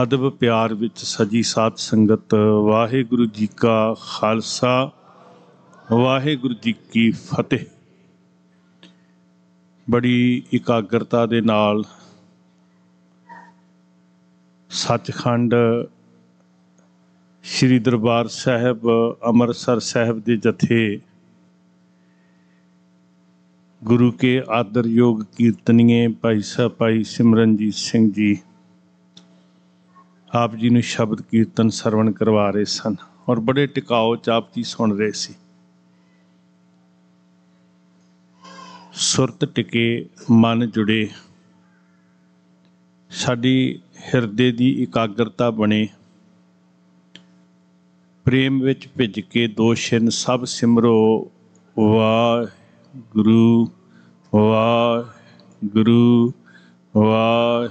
ਅਦਬ ਪਿਆਰ ਵਿੱਚ ਸਜੀ ਸਾਥ ਸੰਗਤ ਵਾਹਿਗੁਰੂ ਜੀ ਕਾ ਖਾਲਸਾ ਵਾਹਿਗੁਰੂ ਜੀ ਕੀ ਫਤਿਹ ਬੜੀ ਇਕਾਗਰਤਾ ਦੇ ਨਾਲ ਸੱਚਖੰਡ ਸ੍ਰੀ ਦਰਬਾਰ ਸਾਹਿਬ ਅੰਮ੍ਰਿਤਸਰ ਸਾਹਿਬ ਦੇ ਜਥੇ ਗੁਰੂ ਕੇ ਆਦਰਯੋਗ ਕੀਰਤਨੀਏ ਭਾਈ ਸਾਹਿਬ ਭਾਈ ਸਿਮਰਨਜੀਤ ਸਿੰਘ ਜੀ ਆਪ ਜੀ ਨੂੰ ਸ਼ਬਦ ਕੀਰਤਨ ਸਰਵਣ ਕਰਵਾ ਰਹੇ ਸਨ ਔਰ ਬੜੇ ਟਿਕਾਓ ਚ ਆਪ ਜੀ ਸੁਣ ਰਹੇ ਸੀ ਸੁਰਤ ਟਿਕੇ ਮਨ ਜੁੜੇ ਸਾਡੀ ਹਿਰਦੇ ਦੀ ਇਕਾਗਰਤਾ ਬਣੇ ਪ੍ਰੇਮ ਵਿੱਚ ਭਿੱਜ ਕੇ ਦੋ ਛਿੰਨ ਸਭ ਸਿਮਰੋ ਵਾਹਿਗੁਰੂ ਵਾਹਿਗੁਰੂ ਵਾਹਿਗੁਰੂ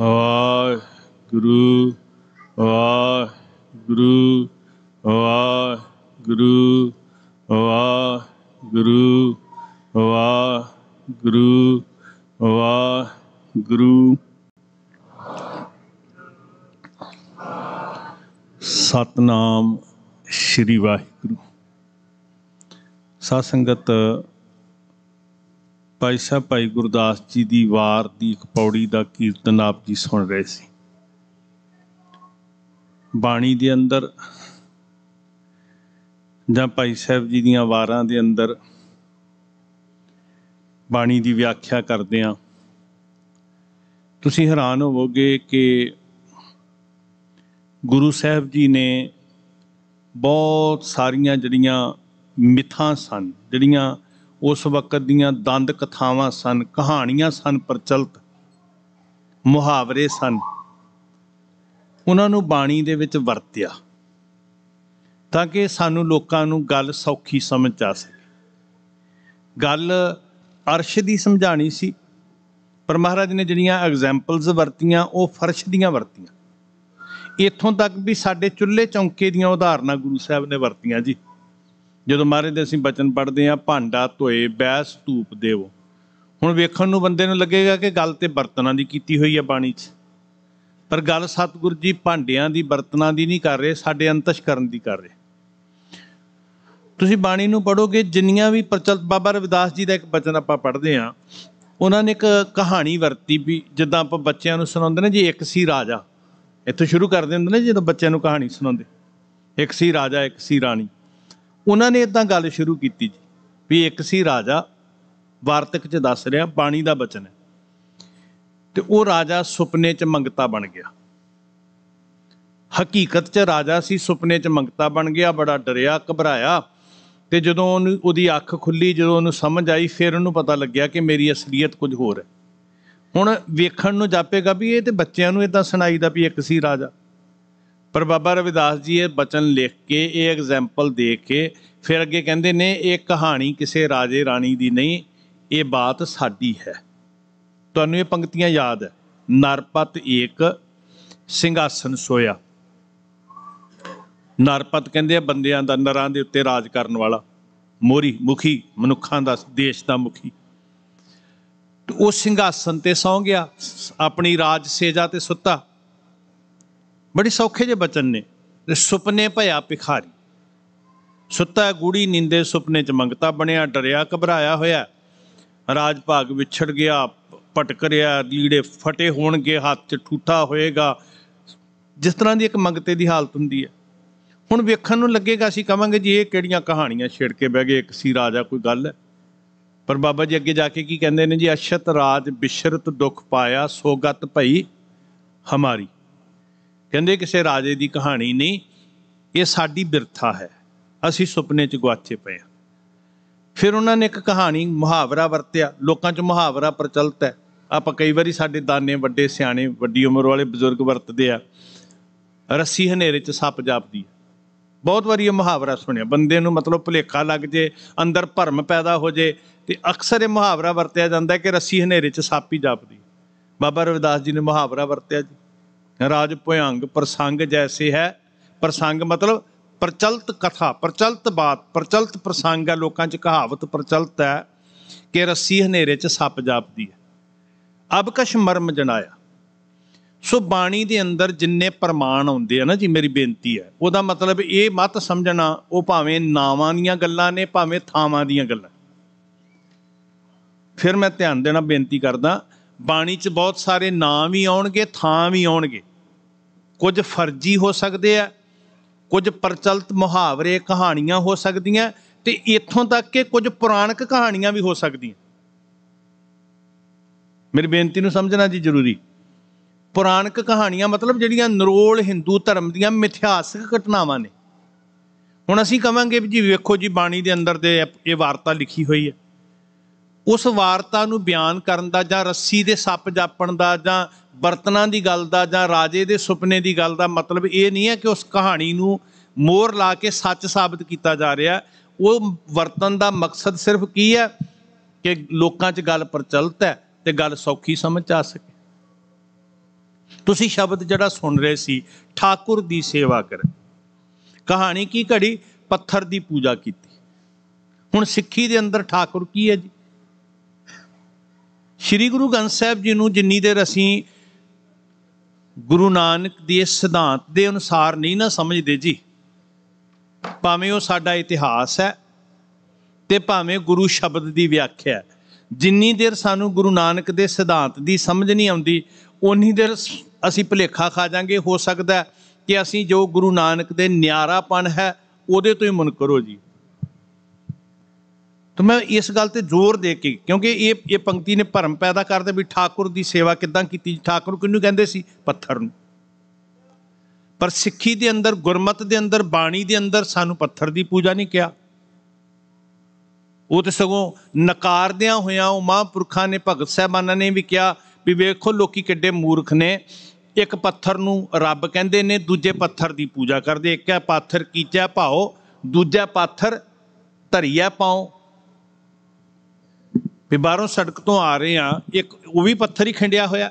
ਵਾਹਿਗੁਰੂ ਵਾਹਿਗੁਰੂ ਵਾਹਿਗੁਰੂ ਵਾਹਿਗੁਰੂ ਵਾਹਿਗੁਰੂ ਵਾਹਿਗੁਰੂ ਸਤਨਾਮ ਸ਼੍ਰੀ ਵਾਹਿਗੁਰੂ ਸਾਧ ਸੰਗਤ ਭਾਈ ਸਾਹਿਬ ਭਾਈ ਗੁਰਦਾਸ ਜੀ ਦੀ ਵਾਰ ਦੀ ਇੱਕ ਪੌੜੀ ਦਾ ਕੀਰਤਨ ਆਪ ਜੀ ਸੁਣ ਰਹੇ ਸੀ ਬਾਣੀ ਦੇ ਅੰਦਰ ਜਾਂ ਭਾਈ ਸਾਹਿਬ ਜੀ ਦੀਆਂ ਵਾਰਾਂ ਦੇ ਅੰਦਰ ਬਾਣੀ ਦੀ ਵਿਆਖਿਆ ਕਰਦੇ ਆ ਤੁਸੀਂ ਹੈਰਾਨ ਹੋਵੋਗੇ ਕਿ ਗੁਰੂ ਸਾਹਿਬ ਜੀ ਨੇ ਬਹੁਤ ਸਾਰੀਆਂ ਜਿਹੜੀਆਂ ਮਿੱਥਾਂ ਸਨ ਜਿਹੜੀਆਂ ਉਸ ਵਕਤ ਦੀਆਂ ਦੰਦ ਕਥਾਵਾਂ ਸਨ ਕਹਾਣੀਆਂ ਸਨ ਪ੍ਰਚਲਿਤ ਮੁਹਾਵਰੇ ਸਨ ਉਹਨਾਂ ਨੂੰ ਬਾਣੀ ਦੇ ਵਿੱਚ ਵਰਤਿਆ ਤਾਂ ਕਿ ਸਾਨੂੰ ਲੋਕਾਂ ਨੂੰ ਗੱਲ ਸੌਖੀ ਸਮਝ ਆ ਸਕੇ ਗੱਲ ਅਰਸ਼ ਦੀ ਸਮਝਾਣੀ ਸੀ ਪਰ ਮਹਾਰਾਜ ਨੇ ਜਿਹੜੀਆਂ ਐਗਜ਼ੈਂਪਲਸ ਵਰਤੀਆਂ ਉਹ ਫਰਸ਼ ਦੀਆਂ ਵਰਤੀਆਂ ਇੱਥੋਂ ਤੱਕ ਵੀ ਸਾਡੇ ਚੁੱਲ੍ਹੇ ਚੌਂਕੇ ਦੀਆਂ ਉਦਾਹਰਨਾਂ ਗੁਰੂ ਸਾਹਿਬ ਨੇ ਵਰਤੀਆਂ ਜੀ ਜਦੋਂ ਮਾਰੇ ਦੇ ਅਸੀਂ ਬਚਨ ਪੜਦੇ ਆ ਭਾਂਡਾ ਧੋਏ ਬੈਸ ਧੂਪ ਦੇਵੋ ਹੁਣ ਵੇਖਣ ਨੂੰ ਬੰਦੇ ਨੂੰ ਲੱਗੇਗਾ ਕਿ ਗੱਲ ਤੇ ਬਰਤਨਾਂ ਦੀ ਕੀਤੀ ਹੋਈ ਆ ਬਾਣੀ 'ਚ ਪਰ ਗੱਲ ਸਤਿਗੁਰੂ ਜੀ ਭਾਂਡਿਆਂ ਦੀ ਬਰਤਨਾਂ ਦੀ ਨਹੀਂ ਕਰ ਰਹੇ ਸਾਡੇ ਅੰਤਸ਼ ਕਰਨ ਦੀ ਕਰ ਰਹੇ ਤੁਸੀਂ ਬਾਣੀ ਨੂੰ ਪੜੋਗੇ ਜਿੰਨੀਆਂ ਵੀ ਪ੍ਰਚਲਿਤ ਬਾਬਾ ਰਵਿਦਾਸ ਜੀ ਦਾ ਇੱਕ ਬਚਨ ਆਪਾਂ ਪੜਦੇ ਆ ਉਹਨਾਂ ਨੇ ਇੱਕ ਕਹਾਣੀ ਵਰਤੀ ਵੀ ਜਿੱਦਾਂ ਆਪਾਂ ਬੱਚਿਆਂ ਨੂੰ ਸੁਣਾਉਂਦੇ ਨੇ ਜੀ ਇੱਕ ਸੀ ਰਾਜਾ ਇੱਥੋਂ ਸ਼ੁਰੂ ਕਰਦੇ ਹੁੰਦੇ ਨੇ ਜਦੋਂ ਬੱਚਿਆਂ ਨੂੰ ਕਹਾਣੀ ਸੁਣਾਉਂਦੇ ਇੱਕ ਸੀ ਰਾਜਾ ਇੱਕ ਸੀ ਰਾਣੀ ਉਹਨਾਂ ਨੇ ਇਦਾਂ ਗੱਲ ਸ਼ੁਰੂ ਕੀਤੀ ਜੀ ਵੀ ਇੱਕ ਸੀ ਰਾਜਾ ਵਾਰਤਕ 'ਚ ਦੱਸ ਰਿਹਾ ਬਾਣੀ ਦਾ ਬਚਨ ਹੈ ਤੇ ਉਹ ਰਾਜਾ ਸੁਪਨੇ 'ਚ ਮੰਗਤਾ ਬਣ ਗਿਆ ਹਕੀਕਤ 'ਚ ਰਾਜਾ ਸੀ ਸੁਪਨੇ 'ਚ ਮੰਗਤਾ ਬਣ ਗਿਆ ਬੜਾ ਡਰਿਆ ਘਬਰਾਇਆ ਤੇ ਜਦੋਂ ਉਹਨੂੰ ਉਹਦੀ ਅੱਖ ਖੁੱਲੀ ਜਦੋਂ ਉਹਨੂੰ ਸਮਝ ਆਈ ਫਿਰ ਉਹਨੂੰ ਪਤਾ ਲੱਗਿਆ ਕਿ ਮੇਰੀ ਅਸਲੀਅਤ ਕੁਝ ਹੋਰ ਹੈ ਹੁਣ ਵੇਖਣ ਨੂੰ ਜਾਪੇਗਾ ਵੀ ਇਹ ਤੇ ਬੱਚਿਆਂ ਨੂੰ ਇਦਾਂ ਸੁਣਾਈਦਾ ਵੀ ਇੱਕ ਸੀ ਰਾਜਾ ਪਰ ਬਾਬਾ ਰਵਿਦਾਸ ਜੀ ਇਹ ਬਚਨ ਲਿਖ ਕੇ ਇਹ ਐਗਜ਼ਾਮਪਲ ਦੇ ਕੇ ਫਿਰ ਅੱਗੇ ਕਹਿੰਦੇ ਨੇ ਇਹ ਕਹਾਣੀ ਕਿਸੇ ਰਾਜੇ ਰਾਣੀ ਦੀ ਨਹੀਂ ਇਹ ਬਾਤ ਸਾਡੀ ਹੈ ਤੁਹਾਨੂੰ ਇਹ ਪੰਕਤੀਆਂ ਯਾਦ ਹੈ ਨਰਪਤ ਏਕ ਸਿੰਘਾਸਨ ਸੋਇਆ ਨਰਪਤ ਕਹਿੰਦੇ ਆ ਬੰਦਿਆਂ ਦਾ ਨਰਾਂ ਦੇ ਉੱਤੇ ਰਾਜ ਕਰਨ ਵਾਲਾ ਮੋਰੀ ਮੁਖੀ ਮਨੁੱਖਾਂ ਦਾ ਦੇਸ਼ ਦਾ ਮੁਖੀ ਉਹ ਸਿੰਘਾਸਨ ਤੇ ਸੌਂ ਗਿਆ ਆਪਣੀ ਰਾਜ ਸੇਜਾ ਤੇ ਸੁੱਤਾ ਬੜੀ ਸੌਖੇ ਜੇ ਬਚਨ ਨੇ ਤੇ ਸੁਪਨੇ ਭਇਆ ਭਿਖਾਰੀ ਸੁੱਤਾ ਗੂੜੀ ਨੀਂਦੇ ਸੁਪਨੇ ਚ ਮੰਗਤਾ ਬਣਿਆ ਡਰਿਆ ਘਬਰਾਇਆ ਹੋਇਆ ਰਾਜ ਭਾਗ ਵਿਛੜ ਗਿਆ ਪਟਕ ਰਿਆ ਲੀੜੇ ਫਟੇ ਹੋਣਗੇ ਹੱਥ ਚ ਠੂਠਾ ਹੋਏਗਾ ਜਿਸ ਤਰ੍ਹਾਂ ਦੀ ਇੱਕ ਮੰਗਤੇ ਦੀ ਹਾਲਤ ਹੁੰਦੀ ਹੈ ਹੁਣ ਵੇਖਣ ਨੂੰ ਲੱਗੇਗਾ ਅਸੀਂ ਕਵਾਂਗੇ ਜੀ ਇਹ ਕਿਹੜੀਆਂ ਕਹਾਣੀਆਂ ਛੇੜ ਕੇ ਬਹਿ ਗਏ ਇੱਕ ਸੀ ਰਾਜਾ ਕੋਈ ਗੱਲ ਹੈ ਪਰ ਬਾਬਾ ਜੀ ਅੱਗੇ ਜਾ ਕੇ ਕੀ ਕਹਿੰਦੇ ਨੇ ਜੀ ਅਸ਼ਤ ਰਾਜ ਬਿਸ਼ਰਤ ਦੁੱਖ ਪਾਇਆ ਸੋਗਤ ਭਈ ਹਮਾਰੀ ਕਹਿੰਦੇ ਕਿਸੇ ਰਾਜੇ ਦੀ ਕਹਾਣੀ ਨਹੀਂ ਇਹ ਸਾਡੀ ਬਿਰਥਾ ਹੈ ਅਸੀਂ ਸੁਪਨੇ 'ਚ ਗਵਾਚੇ ਪਏ ਹਾਂ ਫਿਰ ਉਹਨਾਂ ਨੇ ਇੱਕ ਕਹਾਣੀ ਮੁਹਾਵਰਾ ਵਰਤਿਆ ਲੋਕਾਂ 'ਚ ਮੁਹਾਵਰਾ ਪ੍ਰਚਲਿਤ ਹੈ ਆਪਾਂ ਕਈ ਵਾਰੀ ਸਾਡੇ ਦਾਨੇ ਵੱਡੇ ਸਿਆਣੇ ਵੱਡੀ ਉਮਰ ਵਾਲੇ ਬਜ਼ੁਰਗ ਵਰਤਦੇ ਆ ਰੱਸੀ ਹਨੇਰੇ 'ਚ ਸੱਪ ਜਾਪਦੀ ਬਹੁਤ ਵਾਰੀ ਇਹ ਮੁਹਾਵਰਾ ਸੁਣਿਆ ਬੰਦੇ ਨੂੰ ਮਤਲਬ ਭੁਲੇਖਾ ਲੱਗ ਜੇ ਅੰਦਰ ਭਰਮ ਪੈਦਾ ਹੋ ਜੇ ਤੇ ਅਕਸਰ ਇਹ ਮੁਹਾਵਰਾ ਵਰਤਿਆ ਜਾਂਦਾ ਕਿ ਰੱਸੀ ਹਨੇਰੇ 'ਚ ਸੱਪ ਹੀ ਜਾਪਦੀ ਬਾਬਾ ਰਵਿਦਾਸ ਜੀ ਨੇ ਮੁਹਾਵਰਾ ਵਰਤਿਆ ਜੀ ਰਾਜ ਭਯੰਗ ਪ੍ਰਸੰਗ ਜੈਸੇ ਹੈ ਪ੍ਰਸੰਗ ਮਤਲਬ ਪ੍ਰਚਲਿਤ ਕਥਾ ਪ੍ਰਚਲਿਤ ਬਾਤ ਪ੍ਰਚਲਿਤ ਪ੍ਰਸੰਗ ਹੈ ਲੋਕਾਂ 'ਚ ਕਹਾਵਤ ਪ੍ਰਚਲਿਤ ਹੈ ਕਿ ਰੱਸੀ ਹਨੇਰੇ 'ਚ ਸੱਪ ਜਾਪਦੀ ਹੈ ਅਬ ਕਸ਼ ਮਰਮ ਜਣਾਇਆ ਸੋ ਬਾਣੀ ਦੇ ਅੰਦਰ ਜਿੰਨੇ ਪ੍ਰਮਾਣ ਆਉਂਦੇ ਆ ਨਾ ਜੀ ਮੇਰੀ ਬੇਨਤੀ ਹੈ ਉਹਦਾ ਮਤਲਬ ਇਹ ਮਤ ਸਮਝਣਾ ਉਹ ਭਾਵੇਂ ਨਾਵਾਂ ਦੀਆਂ ਗੱਲਾਂ ਨੇ ਭਾਵੇਂ ਥਾਵਾਂ ਦੀਆਂ ਗੱਲਾਂ ਫਿਰ ਮੈਂ ਧਿਆਨ ਦੇਣਾ ਬੇਨਤੀ ਕਰਦਾ ਬਾਣੀ 'ਚ ਬਹੁਤ ਸਾਰੇ ਨਾਮ ਵੀ ਆਉਣਗੇ ਥਾਂ ਵੀ ਆਉਣਗੇ ਕੁਝ ਫਰਜੀ ਹੋ ਸਕਦੇ ਆ ਕੁਝ ਪ੍ਰਚਲਿਤ ਮੁਹਾਵਰੇ ਕਹਾਣੀਆਂ ਹੋ ਸਕਦੀਆਂ ਤੇ ਇੱਥੋਂ ਤੱਕ ਕਿ ਕੁਝ ਪੁਰਾਣਕ ਕਹਾਣੀਆਂ ਵੀ ਹੋ ਸਕਦੀਆਂ ਮੇਰੀ ਬੇਨਤੀ ਨੂੰ ਸਮਝਣਾ ਜੀ ਜ਼ਰੂਰੀ ਪੁਰਾਣਕ ਕਹਾਣੀਆਂ ਮਤਲਬ ਜਿਹੜੀਆਂ ਨਰੋਲ ਹਿੰਦੂ ਧਰਮ ਦੀਆਂ ਮਿਥਿਹਾਸਕ ਘਟਨਾਵਾਂ ਨੇ ਹੁਣ ਅਸੀਂ ਕਵਾਂਗੇ ਵੀ ਜੀ ਵੇਖੋ ਜੀ ਬਾਣੀ ਦੇ ਅੰਦਰ ਤੇ ਇਹ ਵਾਰਤਾ ਲਿਖੀ ਹੋਈ ਹੈ ਉਸ ਵਾਰਤਾ ਨੂੰ ਬਿਆਨ ਕਰਨ ਦਾ ਜਾਂ ਰੱਸੀ ਦੇ ਸੱਪ ਜਾਪਣ ਦਾ ਜਾਂ ਬਰਤਨਾਂ ਦੀ ਗੱਲ ਦਾ ਜਾਂ ਰਾਜੇ ਦੇ ਸੁਪਨੇ ਦੀ ਗੱਲ ਦਾ ਮਤਲਬ ਇਹ ਨਹੀਂ ਹੈ ਕਿ ਉਸ ਕਹਾਣੀ ਨੂੰ ਮੋਰ ਲਾ ਕੇ ਸੱਚ ਸਾਬਤ ਕੀਤਾ ਜਾ ਰਿਹਾ ਉਹ ਵਰਤਨ ਦਾ ਮਕਸਦ ਸਿਰਫ ਕੀ ਹੈ ਕਿ ਲੋਕਾਂ 'ਚ ਗੱਲ ਪ੍ਰਚਲਿਤ ਹੈ ਤੇ ਗੱਲ ਸੌਖੀ ਸਮਝ ਆ ਸਕੇ ਤੁਸੀਂ ਸ਼ਬਦ ਜਿਹੜਾ ਸੁਣ ਰਹੇ ਸੀ ਠਾਕੁਰ ਦੀ ਸੇਵਾ ਕਰ ਕਹਾਣੀ ਕੀ ਘੜੀ ਪੱਥਰ ਦੀ ਪੂਜਾ ਕੀਤੀ ਹੁਣ ਸਿੱਖੀ ਦੇ ਅੰਦਰ ਠਾਕੁਰ ਕੀ ਹੈ ਜੀ ਸ੍ਰੀ ਗੁਰੂ ਗੰਗ ਸਾਹਿਬ ਜੀ ਨੂੰ ਜਿੰਨੀ ਦੇਰ ਅਸੀਂ ਗੁਰੂ ਨਾਨਕ ਦੇ ਸਿਧਾਂਤ ਦੇ ਅਨੁਸਾਰ ਨਹੀਂ ਨਾ ਸਮਝਦੇ ਜੀ ਭਾਵੇਂ ਉਹ ਸਾਡਾ ਇਤਿਹਾਸ ਹੈ ਤੇ ਭਾਵੇਂ ਗੁਰੂ ਸ਼ਬਦ ਦੀ ਵਿਆਖਿਆ ਹੈ ਜਿੰਨੀ ਦੇਰ ਸਾਨੂੰ ਗੁਰੂ ਨਾਨਕ ਦੇ ਸਿਧਾਂਤ ਦੀ ਸਮਝ ਨਹੀਂ ਆਉਂਦੀ ਉਨੀ ਦੇਰ ਅਸੀਂ ਭੁਲੇਖਾ ਖਾ ਜਾਾਂਗੇ ਹੋ ਸਕਦਾ ਕਿ ਅਸੀਂ ਜੋ ਗੁਰੂ ਨਾਨਕ ਦੇ ਨਿਆਰਾਪਣ ਹੈ ਉਹਦੇ ਤੋਂ ਹੀ ਮੁਨਕਰ ਹੋ ਜੀ ਤਾਂ ਮੈਂ ਇਸ ਗੱਲ ਤੇ ਜ਼ੋਰ ਦੇ ਕੇ ਕਿਉਂਕਿ ਇਹ ਇਹ ਪੰਕਤੀ ਨੇ ਭਰਮ ਪੈਦਾ ਕਰ ਦੇ ਵੀ ਠਾਕੁਰ ਦੀ ਸੇਵਾ ਕਿਦਾਂ ਕੀਤੀ ਠਾਕੁਰ ਕਿੰਨੂੰ ਕਹਿੰਦੇ ਸੀ ਪੱਥਰ ਨੂੰ ਪਰ ਸਿੱਖੀ ਦੇ ਅੰਦਰ ਗੁਰਮਤ ਦੇ ਅੰਦਰ ਬਾਣੀ ਦੇ ਅੰਦਰ ਸਾਨੂੰ ਪੱਥਰ ਦੀ ਪੂਜਾ ਨਹੀਂ ਕਿਹਾ ਉਹ ਤੇ ਸਗੋਂ ਨਕਾਰਦਿਆਂ ਹੋਇਆਂ ਉਹ ਮਹਾਂਪੁਰਖਾਂ ਨੇ ਭਗਤ ਸਾਹਿਬਾਨਾਂ ਨੇ ਵੀ ਕਿਹਾ ਵੀ ਵੇਖੋ ਲੋਕੀ ਕਿੱਡੇ ਮੂਰਖ ਨੇ ਇੱਕ ਪੱਥਰ ਨੂੰ ਰੱਬ ਕਹਿੰਦੇ ਨੇ ਦੂਜੇ ਪੱਥਰ ਦੀ ਪੂਜਾ ਕਰਦੇ ਇੱਕ ਹੈ ਪਾਥਰ ਕੀਚਾ ਭਾਓ ਦੂਜਾ ਪਾਥਰ ਧਰੀਆ ਪਾਓ ਵੀ ਬਾਹਰੋਂ ਸੜਕ ਤੋਂ ਆ ਰਹੇ ਆ ਇੱਕ ਉਹ ਵੀ ਪੱਥਰ ਹੀ ਖੰਡਿਆ ਹੋਇਆ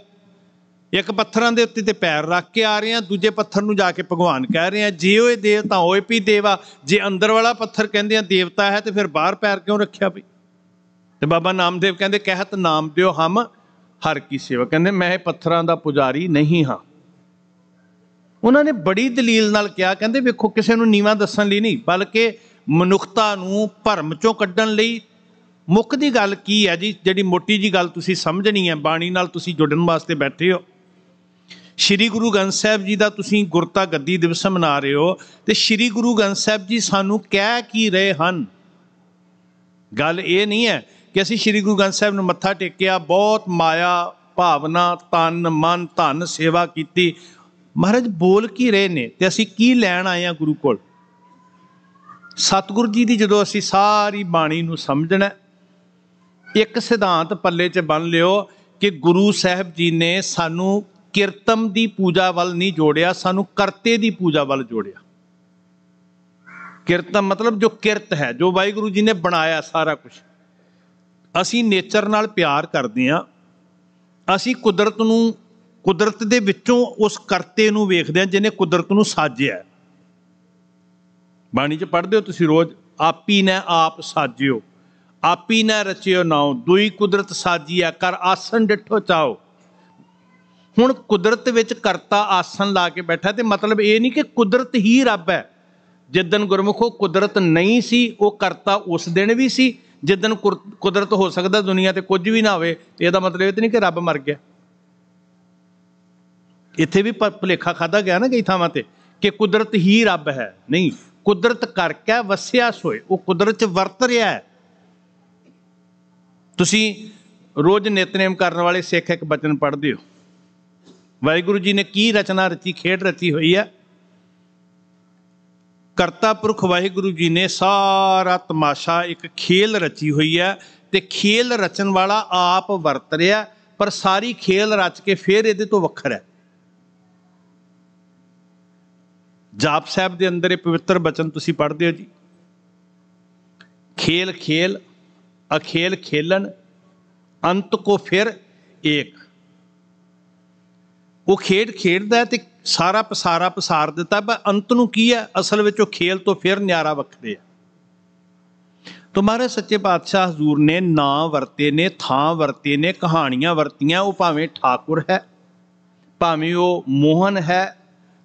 ਇੱਕ ਪੱਥਰਾਂ ਦੇ ਉੱਤੇ ਤੇ ਪੈਰ ਰੱਖ ਕੇ ਆ ਰਹੇ ਆ ਦੂਜੇ ਪੱਥਰ ਨੂੰ ਜਾ ਕੇ ਭਗਵਾਨ ਕਹਿ ਰਹੇ ਆ ਜੇ ਉਹ ਤਾਂ ਓਏ ਵੀ ਦੇਵਾ ਜੇ ਅੰਦਰ ਵਾਲਾ ਪੱਥਰ ਕਹਿੰਦੇ ਆ ਦੇਵਤਾ ਹੈ ਤੇ ਫਿਰ ਬਾਹਰ ਪੈਰ ਕਿਉਂ ਰੱਖਿਆ ਵੀ ਤੇ ਬਾਬਾ ਨਾਮਦੇਵ ਕਹਿੰਦੇ ਕਹਿਤ ਨਾਮ ਦਿਓ ਹਮ ਹਰ ਕੀ ਸੇਵਾ ਕਹਿੰਦੇ ਮੈਂ ਪੱਥਰਾਂ ਦਾ ਪੁਜਾਰੀ ਨਹੀਂ ਹਾਂ ਉਹਨਾਂ ਨੇ ਬੜੀ ਦਲੀਲ ਨਾਲ ਕਿਹਾ ਕਹਿੰਦੇ ਵੇਖੋ ਕਿਸੇ ਨੂੰ ਨੀਵਾ ਦੱਸਣ ਲਈ ਨਹੀਂ ਬਲਕਿ ਮਨੁੱਖਤਾ ਨੂੰ ਭਰਮ ਚੋਂ ਕੱਢਣ ਲਈ ਮੁੱਖ ਦੀ ਗੱਲ ਕੀ ਹੈ ਜੀ ਜਿਹੜੀ ਮੋਟੀ ਜੀ ਗੱਲ ਤੁਸੀਂ ਸਮਝਣੀ ਹੈ ਬਾਣੀ ਨਾਲ ਤੁਸੀਂ ਜੁੜਨ ਵਾਸਤੇ ਬੈਠੇ ਹੋ ਸ਼੍ਰੀ ਗੁਰੂ ਗ੍ਰੰਥ ਸਾਹਿਬ ਜੀ ਦਾ ਤੁਸੀਂ ਗੁਰਤਾ ਗੱਦੀ ਦਿਵਸ ਮਨਾ ਰਹੇ ਹੋ ਤੇ ਸ਼੍ਰੀ ਗੁਰੂ ਗ੍ਰੰਥ ਸਾਹਿਬ ਜੀ ਸਾਨੂੰ ਕਹਿ ਕੀ ਰਹੇ ਹਨ ਗੱਲ ਇਹ ਨਹੀਂ ਹੈ ਕਿ ਅਸੀਂ ਸ਼੍ਰੀ ਗੁਰੂ ਗ੍ਰੰਥ ਸਾਹਿਬ ਨੂੰ ਮੱਥਾ ਟੇਕਿਆ ਬਹੁਤ ਮਾਇਆ ਭਾਵਨਾ ਤਨ ਮਨ ਧਨ ਸੇਵਾ ਕੀਤੀ ਮਹਾਰਾਜ ਬੋਲ ਕੀ ਰਹੇ ਨੇ ਤੇ ਅਸੀਂ ਕੀ ਲੈਣ ਆਏ ਹਾਂ ਗੁਰੂ ਕੋਲ ਸਤਿਗੁਰੂ ਜੀ ਦੀ ਜਦੋਂ ਅਸੀਂ ਸਾਰੀ ਬਾਣੀ ਨੂੰ ਸਮਝਣਾ ਇੱਕ ਸਿਧਾਂਤ ਪੱਲੇ 'ਚ ਬੰਨ ਲਿਓ ਕਿ ਗੁਰੂ ਸਾਹਿਬ ਜੀ ਨੇ ਸਾਨੂੰ ਕੀਰਤਮ ਦੀ ਪੂਜਾ ਵੱਲ ਨਹੀਂ ਜੋੜਿਆ ਸਾਨੂੰ ਕਰਤੇ ਦੀ ਪੂਜਾ ਵੱਲ ਜੋੜਿਆ ਕੀਰਤਮ ਮਤਲਬ ਜੋ ਕਿਰਤ ਹੈ ਜੋ ਵਾਹਿਗੁਰੂ ਜੀ ਨੇ ਬਣਾਇਆ ਸਾਰਾ ਕੁਝ ਅਸੀਂ ਨੇਚਰ ਨਾਲ ਪਿਆਰ ਕਰਦੇ ਆ ਅਸੀਂ ਕੁਦਰਤ ਨੂੰ ਕੁਦਰਤ ਦੇ ਵਿੱਚੋਂ ਉਸ ਕਰਤੇ ਨੂੰ ਵੇਖਦੇ ਆ ਜਿਹਨੇ ਕੁਦਰਤ ਨੂੰ ਸਾਜਿਆ ਬਾਣੀ 'ਚ ਪੜ੍ਹਦੇ ਹੋ ਤੁਸੀਂ ਰੋਜ਼ ਆਪੀ ਨੇ ਆਪ ਸਾਜਿਓ ਆਪੀ ਨਾ ਰਚਿਓ ਨਾਉ ਦੁਈ ਕੁਦਰਤ ਸਾਜੀਆ ਕਰ ਆਸਨ ਡਿਠੋ ਚਾਓ ਹੁਣ ਕੁਦਰਤ ਵਿੱਚ ਕਰਤਾ ਆਸਨ ਲਾ ਕੇ ਬੈਠਾ ਤੇ ਮਤਲਬ ਇਹ ਨਹੀਂ ਕਿ ਕੁਦਰਤ ਹੀ ਰੱਬ ਹੈ ਜਿੱਦਨ ਗੁਰਮੁਖੋ ਕੁਦਰਤ ਨਹੀਂ ਸੀ ਉਹ ਕਰਤਾ ਉਸ ਦਿਨ ਵੀ ਸੀ ਜਿੱਦਨ ਕੁਦਰਤ ਹੋ ਸਕਦਾ ਦੁਨੀਆ ਤੇ ਕੁਝ ਵੀ ਨਾ ਹੋਵੇ ਤੇ ਇਹਦਾ ਮਤਲਬ ਇਹ ਤੇ ਨਹੀਂ ਕਿ ਰੱਬ ਮਰ ਗਿਆ ਇੱਥੇ ਵੀ ਭੁਲੇਖਾ ਖਾਦਾ ਗਿਆ ਨਾ ਕਈ ਥਾਵਾਂ ਤੇ ਕਿ ਕੁਦਰਤ ਹੀ ਰੱਬ ਹੈ ਨਹੀਂ ਕੁਦਰਤ ਕਰਕੇ ਵਸਿਆ ਸੋਏ ਉਹ ਕੁਦਰਤ ਚ ਵਰਤ ਰਿਹਾ ਹੈ ਤੁਸੀਂ ਰੋਜ਼ ਨਿਤਨੇਮ ਕਰਨ ਵਾਲੇ ਸਿੱਖ ਇੱਕ ਬਚਨ ਪੜ੍ਹਦੇ ਹੋ ਵਾਹਿਗੁਰੂ ਜੀ ਨੇ ਕੀ ਰਚਨਾ ਰਚੀ ਖੇਡ ਰਚੀ ਹੋਈ ਆ ਕਰਤਾ ਪੁਰਖ ਵਾਹਿਗੁਰੂ ਜੀ ਨੇ ਸਾਰਾ ਤਮਾਸ਼ਾ ਇੱਕ ਖੇਲ ਰਚੀ ਹੋਈ ਆ ਤੇ ਖੇਲ ਰਚਣ ਵਾਲਾ ਆਪ ਵਰਤ ਰਿਹਾ ਪਰ ਸਾਰੀ ਖੇਲ ਰਚ ਕੇ ਫਿਰ ਇਹਦੇ ਤੋਂ ਵੱਖਰ ਹੈ ਜਾਪ ਸਾਹਿਬ ਦੇ ਅੰਦਰ ਇਹ ਪਵਿੱਤਰ ਬਚਨ ਤੁਸੀਂ ਪੜ੍ਹਦੇ ਹੋ ਜੀ ਖੇਲ ਖੇਲ ਅਖੇਲ ਖੇਲਣ ਅੰਤ ਕੋ ਫਿਰ ਏਕ ਉਹ ਖੇਡ ਖੇਡਦਾ ਤੇ ਸਾਰਾ ਪਸਾਰਾ ਪਸਾਰ ਦਿੱਤਾ ਪਰ ਅੰਤ ਨੂੰ ਕੀ ਹੈ ਅਸਲ ਵਿੱਚ ਉਹ ਖੇਲ ਤੋਂ ਫਿਰ ਨਿਆਰਾ ਵੱਖਰੇ ਆ ਤੁਹਾਰੇ ਸੱਚੇ ਪਾਤਸ਼ਾਹ ਹਜ਼ੂਰ ਨੇ ਨਾਂ ਵਰਤੇ ਨੇ ਥਾਂ ਵਰਤੇ ਨੇ ਕਹਾਣੀਆਂ ਵਰਤੀਆਂ ਉਹ ਭਾਵੇਂ ਠਾਕੁਰ ਹੈ ਭਾਵੇਂ ਉਹ ਮੋਹਨ ਹੈ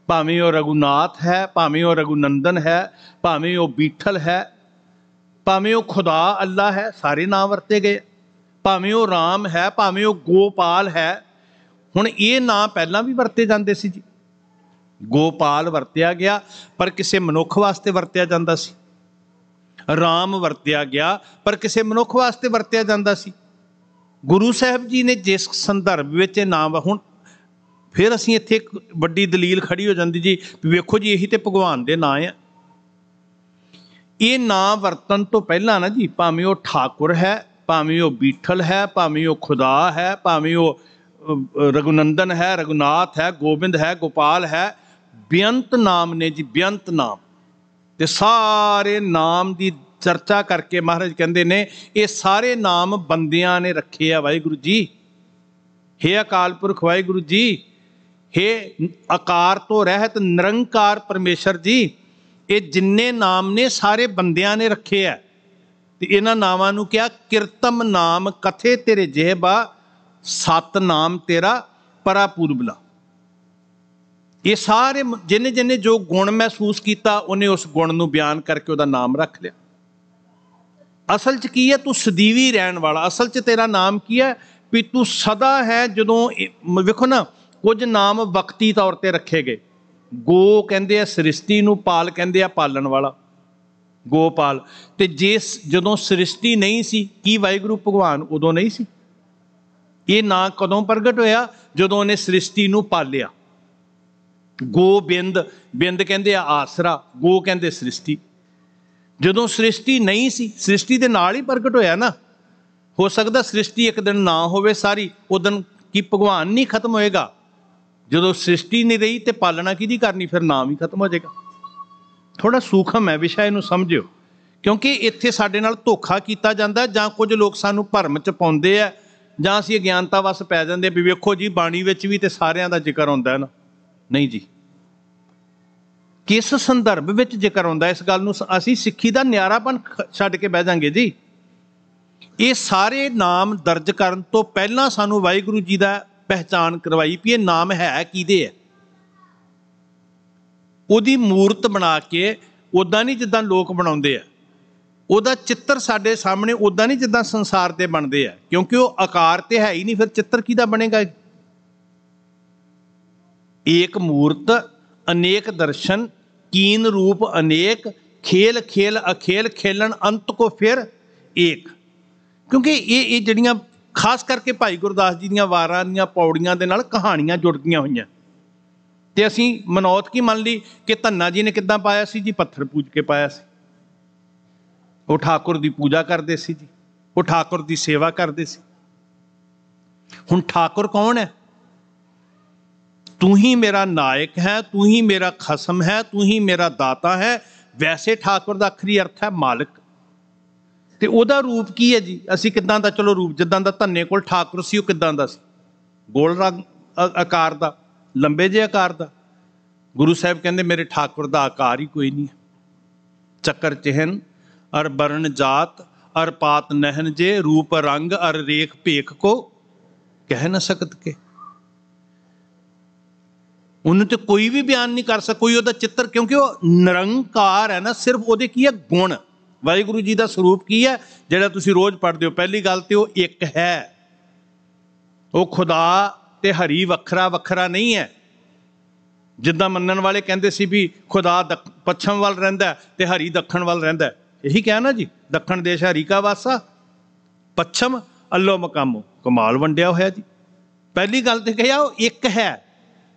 ਭਾਵੇਂ ਉਹ ਰਗੁਨਾਥ ਹੈ ਭਾਵੇਂ ਉਹ ਰਗੁਨੰਦਨ ਹੈ ਭਾਵੇਂ ਉਹ ਬੀਠਲ ਹੈ ਭਾਵੇਂ ਉਹ ਖੁਦਾ ਅੱਲਾ ਹੈ ਸਾਰੇ ਨਾਮ ਵਰਤੇ ਗਏ ਭਾਵੇਂ ਉਹ RAM ਹੈ ਭਾਵੇਂ ਉਹ ਗੋਪਾਲ ਹੈ ਹੁਣ ਇਹ ਨਾਮ ਪਹਿਲਾਂ ਵੀ ਵਰਤੇ ਜਾਂਦੇ ਸੀ ਜੀ ਗੋਪਾਲ ਵਰਤਿਆ ਗਿਆ ਪਰ ਕਿਸੇ ਮਨੁੱਖ ਵਾਸਤੇ ਵਰਤਿਆ ਜਾਂਦਾ ਸੀ RAM ਵਰਤਿਆ ਗਿਆ ਪਰ ਕਿਸੇ ਮਨੁੱਖ ਵਾਸਤੇ ਵਰਤਿਆ ਜਾਂਦਾ ਸੀ ਗੁਰੂ ਸਾਹਿਬ ਜੀ ਨੇ ਜਿਸ ਸੰਦਰਭ ਵਿੱਚ ਇਹ ਨਾਮ ਹੁਣ ਫਿਰ ਅਸੀਂ ਇੱਥੇ ਇੱਕ ਵੱਡੀ ਦਲੀਲ ਖੜੀ ਹੋ ਜਾਂਦੀ ਜੀ ਵੇਖੋ ਜੀ ਇਹੀ ਤੇ ਭਗਵਾਨ ਦੇ ਨਾਂ ਆ ਇਹ ਨਾਂ ਵਰਤਨ ਤੋਂ ਪਹਿਲਾਂ ਨਾ ਜੀ ਭਾਵੇਂ ਉਹ ਠਾਕੁਰ ਹੈ ਭਾਵੇਂ ਉਹ ਬੀਠਲ ਹੈ ਭਾਵੇਂ ਉਹ ਖੁਦਾ ਹੈ ਭਾਵੇਂ ਉਹ ਰਗੁਨੰਦਨ ਹੈ ਰਗੁਨਾਥ ਹੈ ਗੋਬਿੰਦ ਹੈ ਗੋਪਾਲ ਹੈ ਬਿਅੰਤ ਨਾਮ ਨੇ ਜੀ ਬਿਅੰਤ ਨਾਮ ਤੇ ਸਾਰੇ ਨਾਮ ਦੀ ਚਰਚਾ ਕਰਕੇ ਮਹਾਰਾਜ ਕਹਿੰਦੇ ਨੇ ਇਹ ਸਾਰੇ ਨਾਮ ਬੰਦਿਆਂ ਨੇ ਰੱਖੇ ਆ ਵਾਹਿਗੁਰੂ ਜੀ ਹੇ ਅਕਾਲ ਪੁਰਖ ਵਾਹਿਗੁਰੂ ਜੀ ਹੇ ਅਕਾਰ ਤੋਂ ਰਹਿਤ ਨਿਰੰਕਾਰ ਪਰਮੇਸ਼ਰ ਜੀ ਇਹ ਜਿੰਨੇ ਨਾਮ ਨੇ ਸਾਰੇ ਬੰਦਿਆਂ ਨੇ ਰੱਖੇ ਆ ਤੇ ਇਹਨਾਂ ਨਾਵਾਂ ਨੂੰ ਕਿਹਾ ਕਿਰਤਮ ਨਾਮ ਕਥੇ ਤੇਰੇ ਜਿਹਬਾ ਸਤ ਨਾਮ ਤੇਰਾ ਪਰਾਪੂਰਬਲਾ ਇਹ ਸਾਰੇ ਜਿੰਨੇ ਜਿੰਨੇ ਜੋ ਗੁਣ ਮਹਿਸੂਸ ਕੀਤਾ ਉਹਨੇ ਉਸ ਗੁਣ ਨੂੰ ਬਿਆਨ ਕਰਕੇ ਉਹਦਾ ਨਾਮ ਰੱਖ ਲਿਆ ਅਸਲ 'ਚ ਕੀ ਹੈ ਤੂੰ ਸਦੀਵੀ ਰਹਿਣ ਵਾਲਾ ਅਸਲ 'ਚ ਤੇਰਾ ਨਾਮ ਕੀ ਹੈ ਵੀ ਤੂੰ ਸਦਾ ਹੈ ਜਦੋਂ ਵੇਖੋ ਨਾ ਕੁਝ ਨਾਮ ਵਕਤੀ ਤੌਰ ਤੇ ਰੱਖੇ ਗਏ ਗੋ ਕਹਿੰਦੇ ਆ ਸ੍ਰਿਸ਼ਟੀ ਨੂੰ ਪਾਲ ਕਹਿੰਦੇ ਆ ਪਾਲਣ ਵਾਲਾ ਗੋਪਾਲ ਤੇ ਜੇ ਜਦੋਂ ਸ੍ਰਿਸ਼ਟੀ ਨਹੀਂ ਸੀ ਕੀ ਵਾਹਿਗੁਰੂ ਭਗਵਾਨ ਉਦੋਂ ਨਹੀਂ ਸੀ ਇਹ ਨਾਂ ਕਦੋਂ ਪ੍ਰਗਟ ਹੋਇਆ ਜਦੋਂ ਉਹਨੇ ਸ੍ਰਿਸ਼ਟੀ ਨੂੰ ਪਾਲਿਆ ਗੋਬਿੰਦ ਬਿੰਦ ਕਹਿੰਦੇ ਆ ਆਸਰਾ ਗੋ ਕਹਿੰਦੇ ਸ੍ਰਿਸ਼ਟੀ ਜਦੋਂ ਸ੍ਰਿਸ਼ਟੀ ਨਹੀਂ ਸੀ ਸ੍ਰਿਸ਼ਟੀ ਦੇ ਨਾਲ ਹੀ ਪ੍ਰਗਟ ਹੋਇਆ ਨਾ ਹੋ ਸਕਦਾ ਸ੍ਰਿਸ਼ਟੀ ਇੱਕ ਦਿਨ ਨਾ ਹੋਵੇ ਸਾਰੀ ਉਦੋਂ ਕੀ ਭਗਵਾਨ ਨਹੀਂ ਖਤਮ ਹੋਏਗਾ ਜਦੋਂ ਸ੍ਰਿਸ਼ਟੀ ਨਹੀਂ ਰਹੀ ਤੇ ਪਾਲਣਾ ਕਿਹਦੀ ਕਰਨੀ ਫਿਰ ਨਾਮ ਹੀ ਖਤਮ ਹੋ ਜਾਏਗਾ ਥੋੜਾ ਸੂਖਮ ਹੈ ਵਿਸ਼ਾ ਇਹਨੂੰ ਸਮਝਿਓ ਕਿਉਂਕਿ ਇੱਥੇ ਸਾਡੇ ਨਾਲ ਧੋਖਾ ਕੀਤਾ ਜਾਂਦਾ ਜਾਂ ਕੁਝ ਲੋਕ ਸਾਨੂੰ ਭਰਮ ਚ ਪਾਉਂਦੇ ਆ ਜਾਂ ਅਸੀਂ ਅਗਿਆਨਤਾ ਵਸ ਪੈ ਜਾਂਦੇ ਵੀ ਵੇਖੋ ਜੀ ਬਾਣੀ ਵਿੱਚ ਵੀ ਤੇ ਸਾਰਿਆਂ ਦਾ ਜ਼ਿਕਰ ਹੁੰਦਾ ਹੈ ਨਾ ਨਹੀਂ ਜੀ ਕਿਸ ਸੰਦਰਭ ਵਿੱਚ ਜ਼ਿਕਰ ਹੁੰਦਾ ਇਸ ਗੱਲ ਨੂੰ ਅਸੀਂ ਸਿੱਖੀ ਦਾ ਨਿਆਰਾਪਨ ਛੱਡ ਕੇ ਬਹਿ ਜਾਾਂਗੇ ਜੀ ਇਹ ਸਾਰੇ ਨਾਮ ਦਰਜ ਕਰਨ ਤੋਂ ਪਹਿਲਾਂ ਸਾਨੂੰ ਵਾਹਿਗੁਰੂ ਜੀ ਦਾ ਪਹਿਚਾਨ ਕਰਵਾਈ ਵੀ ਇਹ ਨਾਮ ਹੈ ਕਿਹਦੇ ਹੈ ਉਹਦੀ ਮੂਰਤ ਬਣਾ ਕੇ ਉਦਾਂ ਨਹੀਂ ਜਿੱਦਾਂ ਲੋਕ ਬਣਾਉਂਦੇ ਆ ਉਹਦਾ ਚਿੱਤਰ ਸਾਡੇ ਸਾਹਮਣੇ ਉਦਾਂ ਨਹੀਂ ਜਿੱਦਾਂ ਸੰਸਾਰ ਤੇ ਬਣਦੇ ਆ ਕਿਉਂਕਿ ਉਹ ਆਕਾਰ ਤੇ ਹੈ ਹੀ ਨਹੀਂ ਫਿਰ ਚਿੱਤਰ ਕਿਹਦਾ ਬਣੇਗਾ ਏਕ ਮੂਰਤ ਅਨੇਕ ਦਰਸ਼ਨ ਕੀਨ ਰੂਪ ਅਨੇਕ ਖੇਲ ਖੇਲ ਅਖੇਲ ਖੇਲਣ ਅੰਤ ਕੋ ਫਿਰ ਏਕ ਕਿਉਂਕਿ ਇਹ ਇਹ ਜਿਹੜੀਆਂ ਖਾਸ ਕਰਕੇ ਭਾਈ ਗੁਰਦਾਸ ਜੀ ਦੀਆਂ ਵਾਰਾਂ ਦੀਆਂ ਪੌੜੀਆਂ ਦੇ ਨਾਲ ਕਹਾਣੀਆਂ ਜੁੜ ਗਈਆਂ ਹੋਈਆਂ ਤੇ ਅਸੀਂ ਮਨੋਤ ਕੀ ਮੰਨ ਲਈ ਕਿ ਧੰਨਾ ਜੀ ਨੇ ਕਿੱਦਾਂ ਪਾਇਆ ਸੀ ਜੀ ਪੱਥਰ ਪੂਜ ਕੇ ਪਾਇਆ ਸੀ ਉਹ ਠਾਕੁਰ ਦੀ ਪੂਜਾ ਕਰਦੇ ਸੀ ਜੀ ਉਹ ਠਾਕੁਰ ਦੀ ਸੇਵਾ ਕਰਦੇ ਸੀ ਹੁਣ ਠਾਕੁਰ ਕੌਣ ਹੈ ਤੂੰ ਹੀ ਮੇਰਾ ਨਾਇਕ ਹੈ ਤੂੰ ਹੀ ਮੇਰਾ ਖਸਮ ਹੈ ਤੂੰ ਹੀ ਮੇਰਾ ਦਾਤਾ ਹੈ ਵੈਸੇ ਠਾਕੁਰ ਦਾ ਅਖਰੀ ਅਰਥ ਹੈ ਮਾਲਕ ਤੇ ਉਹਦਾ ਰੂਪ ਕੀ ਹੈ ਜੀ ਅਸੀਂ ਕਿਦਾਂ ਦਾ ਚਲੋ ਰੂਪ ਜਿੱਦਾਂ ਦਾ ਧੰਨੇ ਕੋਲ ਠਾਕੁਰ ਸੀ ਉਹ ਕਿਦਾਂ ਦਾ ਸੀ ਗੋਲ ਰੰਗ ਆਕਾਰ ਦਾ ਲੰਬੇ ਜਿਹੇ ਆਕਾਰ ਦਾ ਗੁਰੂ ਸਾਹਿਬ ਕਹਿੰਦੇ ਮੇਰੇ ਠਾਕੁਰ ਦਾ ਆਕਾਰ ਹੀ ਕੋਈ ਨਹੀਂ ਚੱਕਰ ਚਿਹਨ ਅਰ ਬਰਨ ਜਾਤ ਅਰ ਪਾਤ ਨਹਿਨ ਜੇ ਰੂਪ ਰੰਗ ਅਰ ਰੇਖ ਭੇਖ ਕੋ ਕਹਿ ਨਾ ਸਕਤ ਕੇ ਉਹਨੂੰ ਤੇ ਕੋਈ ਵੀ ਬਿਆਨ ਨਹੀਂ ਕਰ ਸਕ ਕੋਈ ਉਹਦਾ ਚਿੱਤਰ ਕਿਉਂਕਿ ਉਹ ਨਿਰੰਕਾਰ ਹੈ ਨਾ ਸਿਰਫ ਉਹਦੇ ਕੀ ਹੈ ਗੁਣ ਵਾਹਿਗੁਰੂ ਜੀ ਦਾ ਸਰੂਪ ਕੀ ਹੈ ਜਿਹੜਾ ਤੁਸੀਂ ਰੋਜ਼ ਪੜ੍ਹਦੇ ਹੋ ਪਹਿਲੀ ਗੱਲ ਤੇ ਉਹ ਇੱਕ ਹੈ ਉਹ ਖੁਦਾ ਤੇ ਹਰੀ ਵੱਖਰਾ ਵੱਖਰਾ ਨਹੀਂ ਹੈ ਜਿੱਦਾਂ ਮੰਨਣ ਵਾਲੇ ਕਹਿੰਦੇ ਸੀ ਵੀ ਖੁਦਾ ਪੱਛਮ ਵੱਲ ਰਹਿੰਦਾ ਤੇ ਹਰੀ ਦੱਖਣ ਵੱਲ ਰਹਿੰਦਾ ਇਹੀ ਕਹਿਆ ਨਾ ਜੀ ਦੱਖਣ ਦੇਸ਼ ਹਰੀ ਕਾ ਵਾਸਾ ਪੱਛਮ ਅੱਲੋ ਮਕਾਮੋ ਕਮਾਲ ਵੰਡਿਆ ਹੋਇਆ ਜੀ ਪਹਿਲੀ ਗੱਲ ਤੇ ਕਿਹਾ ਉਹ ਇੱਕ ਹੈ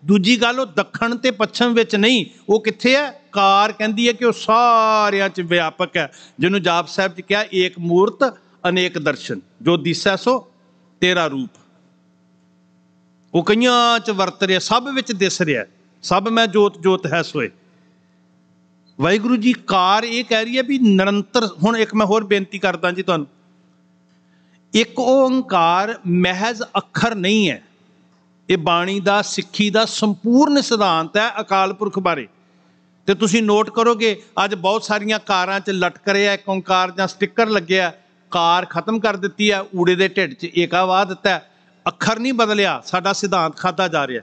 ਦੂਜੀ ਗੱਲ ਉਹ ਦੱਖਣ ਤੇ ਪੱਛਮ ਵਿੱਚ ਨਹੀਂ ਉਹ ਕਿੱਥੇ ਹੈ ਕਾਰ ਕਹਿੰਦੀ ਹੈ ਕਿ ਉਹ ਸਾਰਿਆਂ 'ਚ ਵਿਆਪਕ ਹੈ ਜਿਹਨੂੰ ਜਾਪ ਸਾਹਿਬ 'ਚ ਕਿਹਾ ਏਕ ਮੂਰਤ ਅਨੇਕ ਦਰਸ਼ਨ ਜੋ ਦਿਸੈ ਸੋ ਤੇਰਾ ਰੂਪ ਉਹ ਕਈਆਂ 'ਚ ਵਰਤ ਰਿਹਾ ਸਭ ਵਿੱਚ ਦਿਸ ਰਿਹਾ ਸਭ ਮੈਂ ਜੋਤ ਜੋਤ ਹੈ ਸੋਏ ਵਾਹਿਗੁਰੂ ਜੀ ਕਾਰ ਇਹ ਕਹਿ ਰਹੀ ਹੈ ਵੀ ਨਿਰੰਤਰ ਹੁਣ ਇੱਕ ਮੈਂ ਹੋਰ ਬੇਨਤੀ ਕਰਦਾ ਜੀ ਤੁਹਾਨੂੰ ਇੱਕ ਓੰਕਾਰ ਮਹਿਜ਼ ਅੱਖਰ ਨਹੀਂ ਹੈ ਇਹ ਬਾਣੀ ਦਾ ਸਿੱਖੀ ਦਾ ਸੰਪੂਰਨ ਸਿਧਾਂਤ ਹੈ ਅਕਾਲ ਪੁਰਖ ਬਾਰੇ ਤੇ ਤੁਸੀਂ ਨੋਟ ਕਰੋਗੇ ਅੱਜ ਬਹੁਤ ਸਾਰੀਆਂ ਕਾਰਾਂ 'ਚ ਲਟਕ ਰਿਹਾ ਓੰਕਾਰ ਜਾਂ ਸਟicker ਲੱਗਿਆ ਕਾਰ ਖਤਮ ਕਰ ਦਿੱਤੀ ਹੈ ਊੜੇ ਦੇ ਢਿੱਡ 'ਚ ਏਕਾਵਾ ਦਿੱਤਾ ਅੱਖਰ ਨਹੀਂ ਬਦਲਿਆ ਸਾਡਾ ਸਿਧਾਂਤ ਖਾਦਾ ਜਾ ਰਿਹਾ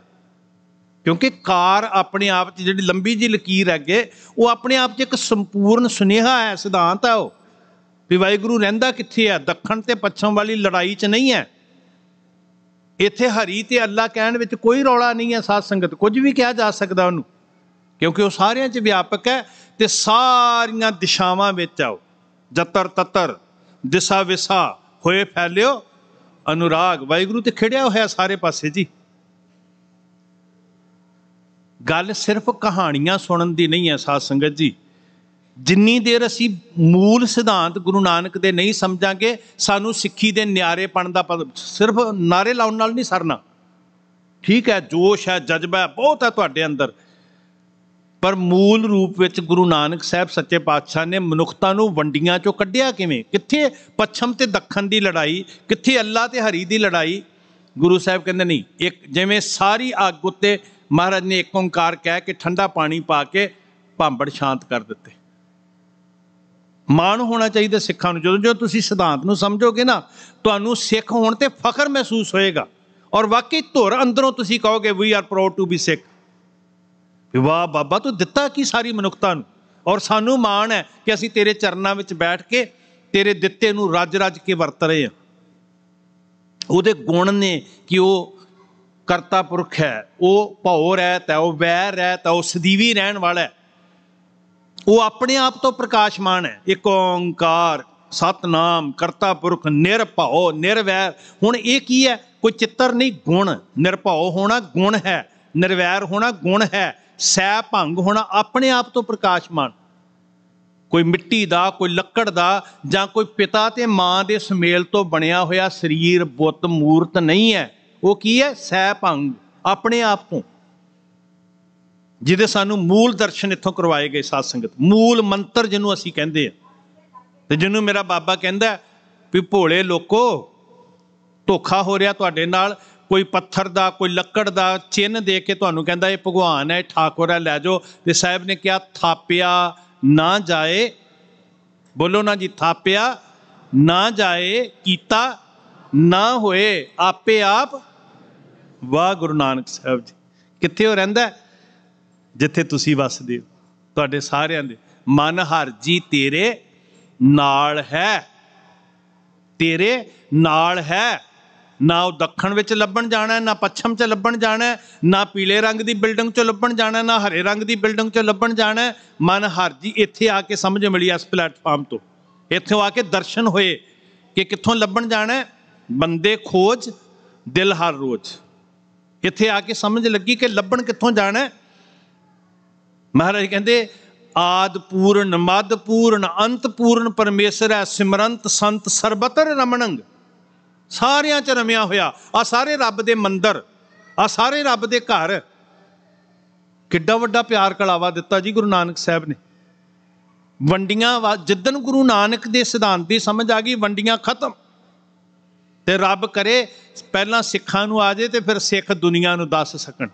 ਕਿਉਂਕਿ ਕਾਰ ਆਪਣੇ ਆਪ 'ਚ ਜਿਹੜੀ ਲੰਬੀ ਜੀ ਲਕੀਰ ਹੈਗੇ ਉਹ ਆਪਣੇ ਆਪ 'ਚ ਇੱਕ ਸੰਪੂਰਨ ਸੁਨੇਹਾ ਹੈ ਸਿਧਾਂਤ ਹੈ ਉਹ ਵੀ ਵਾਹਿਗੁਰੂ ਰਹਿੰਦਾ ਕਿੱਥੇ ਹੈ ਦੱਖਣ ਤੇ ਪੱਛਮ ਵਾਲੀ ਲੜਾਈ 'ਚ ਨਹੀਂ ਹੈ ਇੱਥੇ ਹਰੀ ਤੇ ਅੱਲਾ ਕਹਿਣ ਵਿੱਚ ਕੋਈ ਰੌਲਾ ਨਹੀਂ ਹੈ ਸਾਧ ਸੰਗਤ ਕੁਝ ਵੀ ਕਿਹਾ ਜਾ ਸਕਦਾ ਉਹਨੂੰ ਕਿਉਂਕਿ ਉਹ ਸਾਰਿਆਂ 'ਚ ਵਿਆਪਕ ਹੈ ਤੇ ਸਾਰੀਆਂ ਦਿਸ਼ਾਵਾਂ ਵਿੱਚ ਆਓ ਜਤਰ ਤਤਰ ਦਿਸ਼ਾ ਵਿਸਾ ਹੋਏ ਫੈਲਿਓ ਅਨੁਰਾਗ ਵਾਹਿਗੁਰੂ ਤੇ ਖੜਿਆ ਹੋਇਆ ਸਾਰੇ ਪਾਸੇ ਜੀ ਗੱਲ ਸਿਰਫ ਕਹਾਣੀਆਂ ਸੁਣਨ ਦੀ ਨਹੀਂ ਹੈ ਸਾਧ ਸੰਗਤ ਜੀ ਜਿੰਨੀ ਦੇਰ ਅਸੀਂ ਮੂਲ ਸਿਧਾਂਤ ਗੁਰੂ ਨਾਨਕ ਦੇ ਨਹੀਂ ਸਮਝਾਂਗੇ ਸਾਨੂੰ ਸਿੱਖੀ ਦੇ ਨਿਆਰੇਪਣ ਦਾ ਸਿਰਫ ਨਾਰੇ ਲਾਉਣ ਨਾਲ ਨਹੀਂ ਸਰਨਾ ਠੀਕ ਹੈ ਜੋਸ਼ ਹੈ ਜਜ਼ਬਾ ਬਹੁਤ ਹੈ ਤੁਹਾਡੇ ਅੰਦਰ ਪਰ ਮੂਲ ਰੂਪ ਵਿੱਚ ਗੁਰੂ ਨਾਨਕ ਸਾਹਿਬ ਸੱਚੇ ਪਾਤਸ਼ਾਹ ਨੇ ਮਨੁੱਖਤਾ ਨੂੰ ਵੰਡੀਆਂ ਚੋਂ ਕੱਢਿਆ ਕਿਵੇਂ ਕਿੱਥੇ ਪੱਛਮ ਤੇ ਦੱਖਣ ਦੀ ਲੜਾਈ ਕਿੱਥੇ ਅੱਲਾ ਤੇ ਹਰੀ ਦੀ ਲੜਾਈ ਗੁਰੂ ਸਾਹਿਬ ਕਹਿੰਦੇ ਨਹੀਂ ਇੱਕ ਜਿਵੇਂ ਸਾਰੀ ਅੱਗ ਉੱਤੇ ਮਹਾਰਾਜ ਨੇ ਇੱਕ ਓੰਕਾਰ ਕਹਿ ਕੇ ਠੰਡਾ ਪਾਣੀ ਪਾ ਕੇ ਭਾਂਬੜ ਸ਼ਾਂਤ ਕਰ ਦਿੱਤੇ ਮਾਣ ਹੋਣਾ ਚਾਹੀਦਾ ਸਿੱਖਾਂ ਨੂੰ ਜਦੋਂ ਜੋ ਤੁਸੀਂ ਸਿਧਾਂਤ ਨੂੰ ਸਮਝੋਗੇ ਨਾ ਤੁਹਾਨੂੰ ਸਿੱਖ ਹੋਣ ਤੇ ਫਖਰ ਮਹਿਸੂਸ ਹੋਏਗਾ ਔਰ ਵਾਕਈ ਧੁਰ ਅੰਦਰੋਂ ਤੁਸੀਂ ਕਹੋਗੇ we are proud to be Sikh ਵਾਹ ਬਾਬਾ ਤੂੰ ਦਿੱਤਾ ਕੀ ਸਾਰੀ ਮਨੁੱਖਤਾ ਨੂੰ ਔਰ ਸਾਨੂੰ ਮਾਣ ਹੈ ਕਿ ਅਸੀਂ ਤੇਰੇ ਚਰਨਾਂ ਵਿੱਚ ਬੈਠ ਕੇ ਤੇਰੇ ਦਿੱਤੇ ਨੂੰ ਰੱਜ-ਰੱਜ ਕੇ ਵਰਤ ਰਹੇ ਹਾਂ ਉਹਦੇ ਗੁਣ ਨੇ ਕਿ ਉਹ ਕਰਤਾ ਪੁਰਖ ਹੈ ਉਹ ਭੌਰ ਹੈ ਹੈ ਉਹ ਵੈਰ ਹੈ ਹੈ ਉਹ ਸਦੀਵੀ ਰਹਿਣ ਵਾਲਾ ਹੈ ਉਹ ਆਪਣੇ ਆਪ ਤੋਂ ਪ੍ਰਕਾਸ਼ਮਾਨ ਹੈ ਇੱਕ ਓੰਕਾਰ ਸਤਨਾਮ ਕਰਤਾ ਪੁਰਖ ਨਿਰਭਉ ਨਿਰਵੈਰ ਹੁਣ ਇਹ ਕੀ ਹੈ ਕੋਈ ਚਿੱਤਰ ਨਹੀਂ ਗੁਣ ਨਿਰਭਉ ਹੋਣਾ ਗੁਣ ਹੈ ਨਿਰਵੈਰ ਹੋਣਾ ਗੁਣ ਹੈ ਸੈ ਭੰਗ ਹੋਣਾ ਆਪਣੇ ਆਪ ਤੋਂ ਪ੍ਰਕਾਸ਼ਮਾਨ ਕੋਈ ਮਿੱਟੀ ਦਾ ਕੋਈ ਲੱਕੜ ਦਾ ਜਾਂ ਕੋਈ ਪਿਤਾ ਤੇ ਮਾਂ ਦੇ ਸਮੇਲ ਤੋਂ ਬਣਿਆ ਹੋਇਆ ਸਰੀਰ ਬੁੱਤ ਮੂਰਤ ਨਹੀਂ ਹੈ ਉਹ ਕੀ ਹੈ ਸੈ ਭੰਗ ਆਪਣੇ ਆਪ ਤੋਂ ਜਿਹਦੇ ਸਾਨੂੰ ਮੂਲ ਦਰਸ਼ਨ ਇੱਥੋਂ ਕਰਵਾਏ ਗਏ ਸਾਧ ਸੰਗਤ ਮੂਲ ਮੰਤਰ ਜਿਹਨੂੰ ਅਸੀਂ ਕਹਿੰਦੇ ਆ ਤੇ ਜਿਹਨੂੰ ਮੇਰਾ ਬਾਬਾ ਕਹਿੰਦਾ ਵੀ ਭੋਲੇ ਲੋਕੋ ਧੋਖਾ ਹੋ ਰਿਹਾ ਤੁਹਾਡੇ ਨਾਲ ਕੋਈ ਪੱਥਰ ਦਾ ਕੋਈ ਲੱਕੜ ਦਾ ਚਿੰਨ ਦੇ ਕੇ ਤੁਹਾਨੂੰ ਕਹਿੰਦਾ ਇਹ ਭਗਵਾਨ ਹੈ ਠਾਕੁਰ ਹੈ ਲੈ ਜਾਓ ਤੇ ਸਾਹਿਬ ਨੇ ਕਿਹਾ ਥਾਪਿਆ ਨਾ ਜਾਏ ਬੋਲੋ ਨਾ ਜੀ ਥਾਪਿਆ ਨਾ ਜਾਏ ਕੀਤਾ ਨਾ ਹੋਏ ਆਪੇ ਆਪ ਵਾਹ ਗੁਰੂ ਨਾਨਕ ਸਾਹਿਬ ਜੀ ਕਿੱਥੇ ਹੋ ਰਹਿੰਦਾ ਹੈ ਜਿੱਥੇ ਤੁਸੀਂ ਵੱਸਦੇ ਹੋ ਤੁਹਾਡੇ ਸਾਰਿਆਂ ਦੇ ਮਨ ਹਰ ਜੀ ਤੇਰੇ ਨਾਲ ਹੈ ਤੇਰੇ ਨਾਲ ਹੈ ਨਾ ਉਹ ਦੱਖਣ ਵਿੱਚ ਲੱਭਣ ਜਾਣਾ ਨਾ ਪੱਛਮ 'ਚ ਲੱਭਣ ਜਾਣਾ ਨਾ ਪੀਲੇ ਰੰਗ ਦੀ ਬਿਲਡਿੰਗ 'ਚ ਲੱਭਣ ਜਾਣਾ ਨਾ ਹਰੇ ਰੰਗ ਦੀ ਬਿਲਡਿੰਗ 'ਚ ਲੱਭਣ ਜਾਣਾ ਮਨ ਹਰ ਜੀ ਇੱਥੇ ਆ ਕੇ ਸਮਝ ਮਿਲੀ ਇਸ ਪਲੇਟਫਾਰਮ ਤੋਂ ਇੱਥੇ ਆ ਕੇ ਦਰਸ਼ਨ ਹੋਏ ਕਿ ਕਿੱਥੋਂ ਲੱਭਣ ਜਾਣਾ ਬੰਦੇ ਖੋਜ ਦਿਲ ਹਰ ਰੋਜ਼ ਇੱਥੇ ਆ ਕੇ ਸਮਝ ਲੱਗੀ ਕਿ ਲੱਭਣ ਕਿੱਥੋਂ ਜਾਣਾ ਮਹਾਰਾਜ ਕਹਿੰਦੇ ਆਦ ਪੂਰਨ ਮਦ ਪੂਰਨ ਅੰਤ ਪੂਰਨ ਪਰਮੇਸ਼ਰ ਹੈ ਸਿਮਰੰਤ ਸੰਤ ਸਰਬਤਰ ਰਮਣੰਗ ਸਾਰਿਆਂ ਚ ਰਮਿਆ ਹੋਇਆ ਆ ਸਾਰੇ ਰੱਬ ਦੇ ਮੰਦਰ ਆ ਸਾਰੇ ਰੱਬ ਦੇ ਘਰ ਕਿੱਡਾ ਵੱਡਾ ਪਿਆਰ ਕਲਾਵਾ ਦਿੱਤਾ ਜੀ ਗੁਰੂ ਨਾਨਕ ਸਾਹਿਬ ਨੇ ਵੰਡੀਆਂ ਜਿੱਦਨ ਗੁਰੂ ਨਾਨਕ ਦੇ ਸਿਧਾਂਤ ਦੀ ਸਮਝ ਆ ਗਈ ਵੰਡੀਆਂ ਖਤਮ ਤੇ ਰੱਬ ਕਰੇ ਪਹਿਲਾਂ ਸਿੱਖਾਂ ਨੂੰ ਆ ਜੇ ਤੇ ਫਿਰ ਸਿੱਖ ਦੁਨੀਆ ਨੂੰ ਦੱਸ ਸਕਣ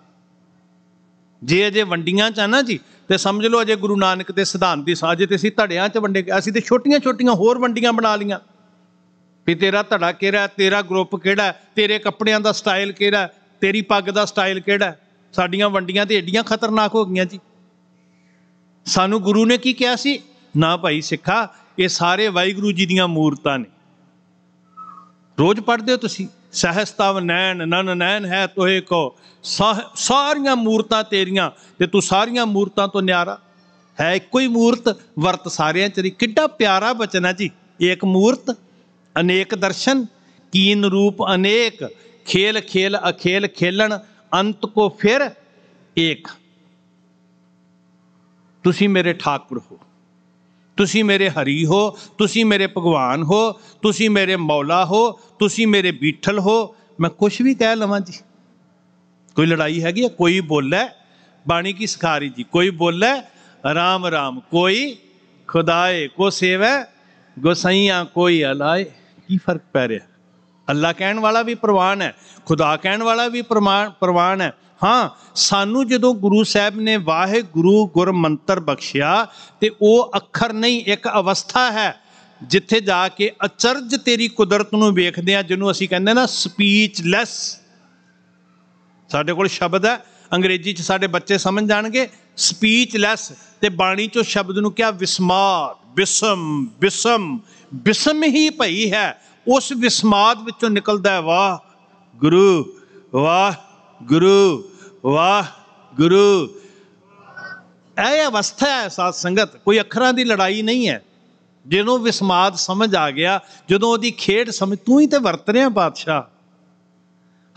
ਜੇ ਅਜੇ ਵੰਡੀਆਂ ਚ ਆ ਨਾ ਜੀ ਤੇ ਸਮਝ ਲਓ ਅਜੇ ਗੁਰੂ ਨਾਨਕ ਦੇ ਸਿਧਾਂਤ ਦੀ ਸਾਜ ਤੇ ਅਸੀਂ ਧੜਿਆਂ ਚ ਵੰਡੇ ਅਸੀਂ ਤੇ ਛੋਟੀਆਂ ਛੋਟੀਆਂ ਹੋਰ ਵੰਡੀਆਂ ਬਣਾ ਲੀਆਂ ਵੀ ਤੇਰਾ ਧੜਾ ਕਿਹੜਾ ਤੇਰਾ ਗਰੁੱਪ ਕਿਹੜਾ ਤੇਰੇ ਕੱਪੜਿਆਂ ਦਾ ਸਟਾਈਲ ਕਿਹੜਾ ਤੇਰੀ ਪੱਗ ਦਾ ਸਟਾਈਲ ਕਿਹੜਾ ਸਾਡੀਆਂ ਵੰਡੀਆਂ ਤੇ ਏਡੀਆਂ ਖਤਰਨਾਕ ਹੋ ਗਈਆਂ ਜੀ ਸਾਨੂੰ ਗੁਰੂ ਨੇ ਕੀ ਕਿਹਾ ਸੀ ਨਾ ਭਾਈ ਸਿੱਖਾ ਇਹ ਸਾਰੇ ਵਾਹਿਗੁਰੂ ਜੀ ਦੀਆਂ ਮੂਰਤਾਂ ਨੇ ਰੋਜ਼ ਪੜ੍ਹਦੇ ਹੋ ਤੁਸੀਂ ਸਹਸਤਵ ਨੈਣ ਨਨ ਨੈਣ ਹੈ ਤੋਹੇ ਕੋ ਸਾਰੀਆਂ ਮੂਰਤਾਂ ਤੇਰੀਆਂ ਤੇ ਤੂੰ ਸਾਰੀਆਂ ਮੂਰਤਾਂ ਤੋਂ ਨਿਆਰਾ ਹੈ ਇੱਕੋ ਹੀ ਮੂਰਤ ਵਰਤ ਸਾਰਿਆਂ ਤੇਰੀ ਕਿੱਡਾ ਪਿਆਰਾ ਬਚਨ ਹੈ ਜੀ ਏਕ ਮੂਰਤ ਅਨੇਕ ਦਰਸ਼ਨ ਕੀਨ ਰੂਪ ਅਨੇਕ ਖੇਲ ਖੇਲ ਅਖੇਲ ਖੇਲਣ ਅੰਤ ਕੋ ਫਿਰ ਏਕ ਤੁਸੀਂ ਮੇਰੇ ਠਾਕੁਰ ਹੋ ਤੁਸੀਂ ਮੇਰੇ ਹਰੀ ਹੋ ਤੁਸੀਂ ਮੇਰੇ ਭਗਵਾਨ ਹੋ ਤੁਸੀਂ ਮੇਰੇ ਮੌਲਾ ਹੋ ਤੁਸੀਂ ਮੇਰੇ ਬੀਠਲ ਹੋ ਮੈਂ ਕੁਝ ਵੀ ਕਹਿ ਲਵਾਂ ਜੀ ਕੋਈ ਲੜਾਈ ਹੈਗੀ ਹੈ ਕੋਈ ਬੋਲੇ ਬਾਣੀ ਕੀ ਸਿਖਾਰੀ ਜੀ ਕੋਈ ਬੋਲੇ ਰਾਮ ਰਾਮ ਕੋਈ ਖੁਦਾਏ ਕੋ ਸੇਵੈ ਗੋਸਾਈਆਂ ਕੋਈ ਅਲਾਏ ਕੀ ਫਰਕ ਪੈ ਰਿਹਾ ਅੱਲਾ ਕਹਿਣ ਵਾਲਾ ਵੀ ਪ੍ਰਵਾਨ ਹੈ ਖੁਦਾ ਕਹਿਣ ਵਾਲਾ ਵੀ ਪ੍ਰਵਾਨ ਹੈ ਹਾਂ ਸਾਨੂੰ ਜਦੋਂ ਗੁਰੂ ਸਾਹਿਬ ਨੇ ਵਾਹਿਗੁਰੂ ਗੁਰਮੰਤਰ ਬਖਸ਼ਿਆ ਤੇ ਉਹ ਅੱਖਰ ਨਹੀਂ ਇੱਕ ਅਵਸਥਾ ਹੈ ਜਿੱਥੇ ਜਾ ਕੇ ਅਚਰਜ ਤੇਰੀ ਕੁਦਰਤ ਨੂੰ ਵੇਖਦੇ ਆ ਜਿਹਨੂੰ ਅਸੀਂ ਕਹਿੰਦੇ ਨਾ ਸਪੀਚਲੈਸ ਸਾਡੇ ਕੋਲ ਸ਼ਬਦ ਹੈ ਅੰਗਰੇਜ਼ੀ ਚ ਸਾਡੇ ਬੱਚੇ ਸਮਝ ਜਾਣਗੇ ਸਪੀਚਲੈਸ ਤੇ ਬਾਣੀ ਚੋਂ ਸ਼ਬਦ ਨੂੰ ਕਿਹਾ ਵਿਸਮਾਰ ਬਿਸਮ ਬਿਸਮ ਬਿਸਮ ਹੀ ਭਈ ਹੈ ਉਸ ਵਿਸਮਾਦ ਵਿੱਚੋਂ ਨਿਕਲਦਾ ਵਾਹ ਗੁਰੂ ਵਾਹ ਗੁਰੂ ਵਾਹ ਗੁਰੂ ਇਹ ਅਵਸਥਾ ਹੈ ਸਾਧ ਸੰਗਤ ਕੋਈ ਅੱਖਰਾਂ ਦੀ ਲੜਾਈ ਨਹੀਂ ਹੈ ਜਦੋਂ ਵਿਸਮਾਦ ਸਮਝ ਆ ਗਿਆ ਜਦੋਂ ਉਹਦੀ ਖੇਡ ਸਮਝ ਤੂੰ ਹੀ ਤੇ ਵਰਤ ਰਿਹਾ ਬਾਦਸ਼ਾਹ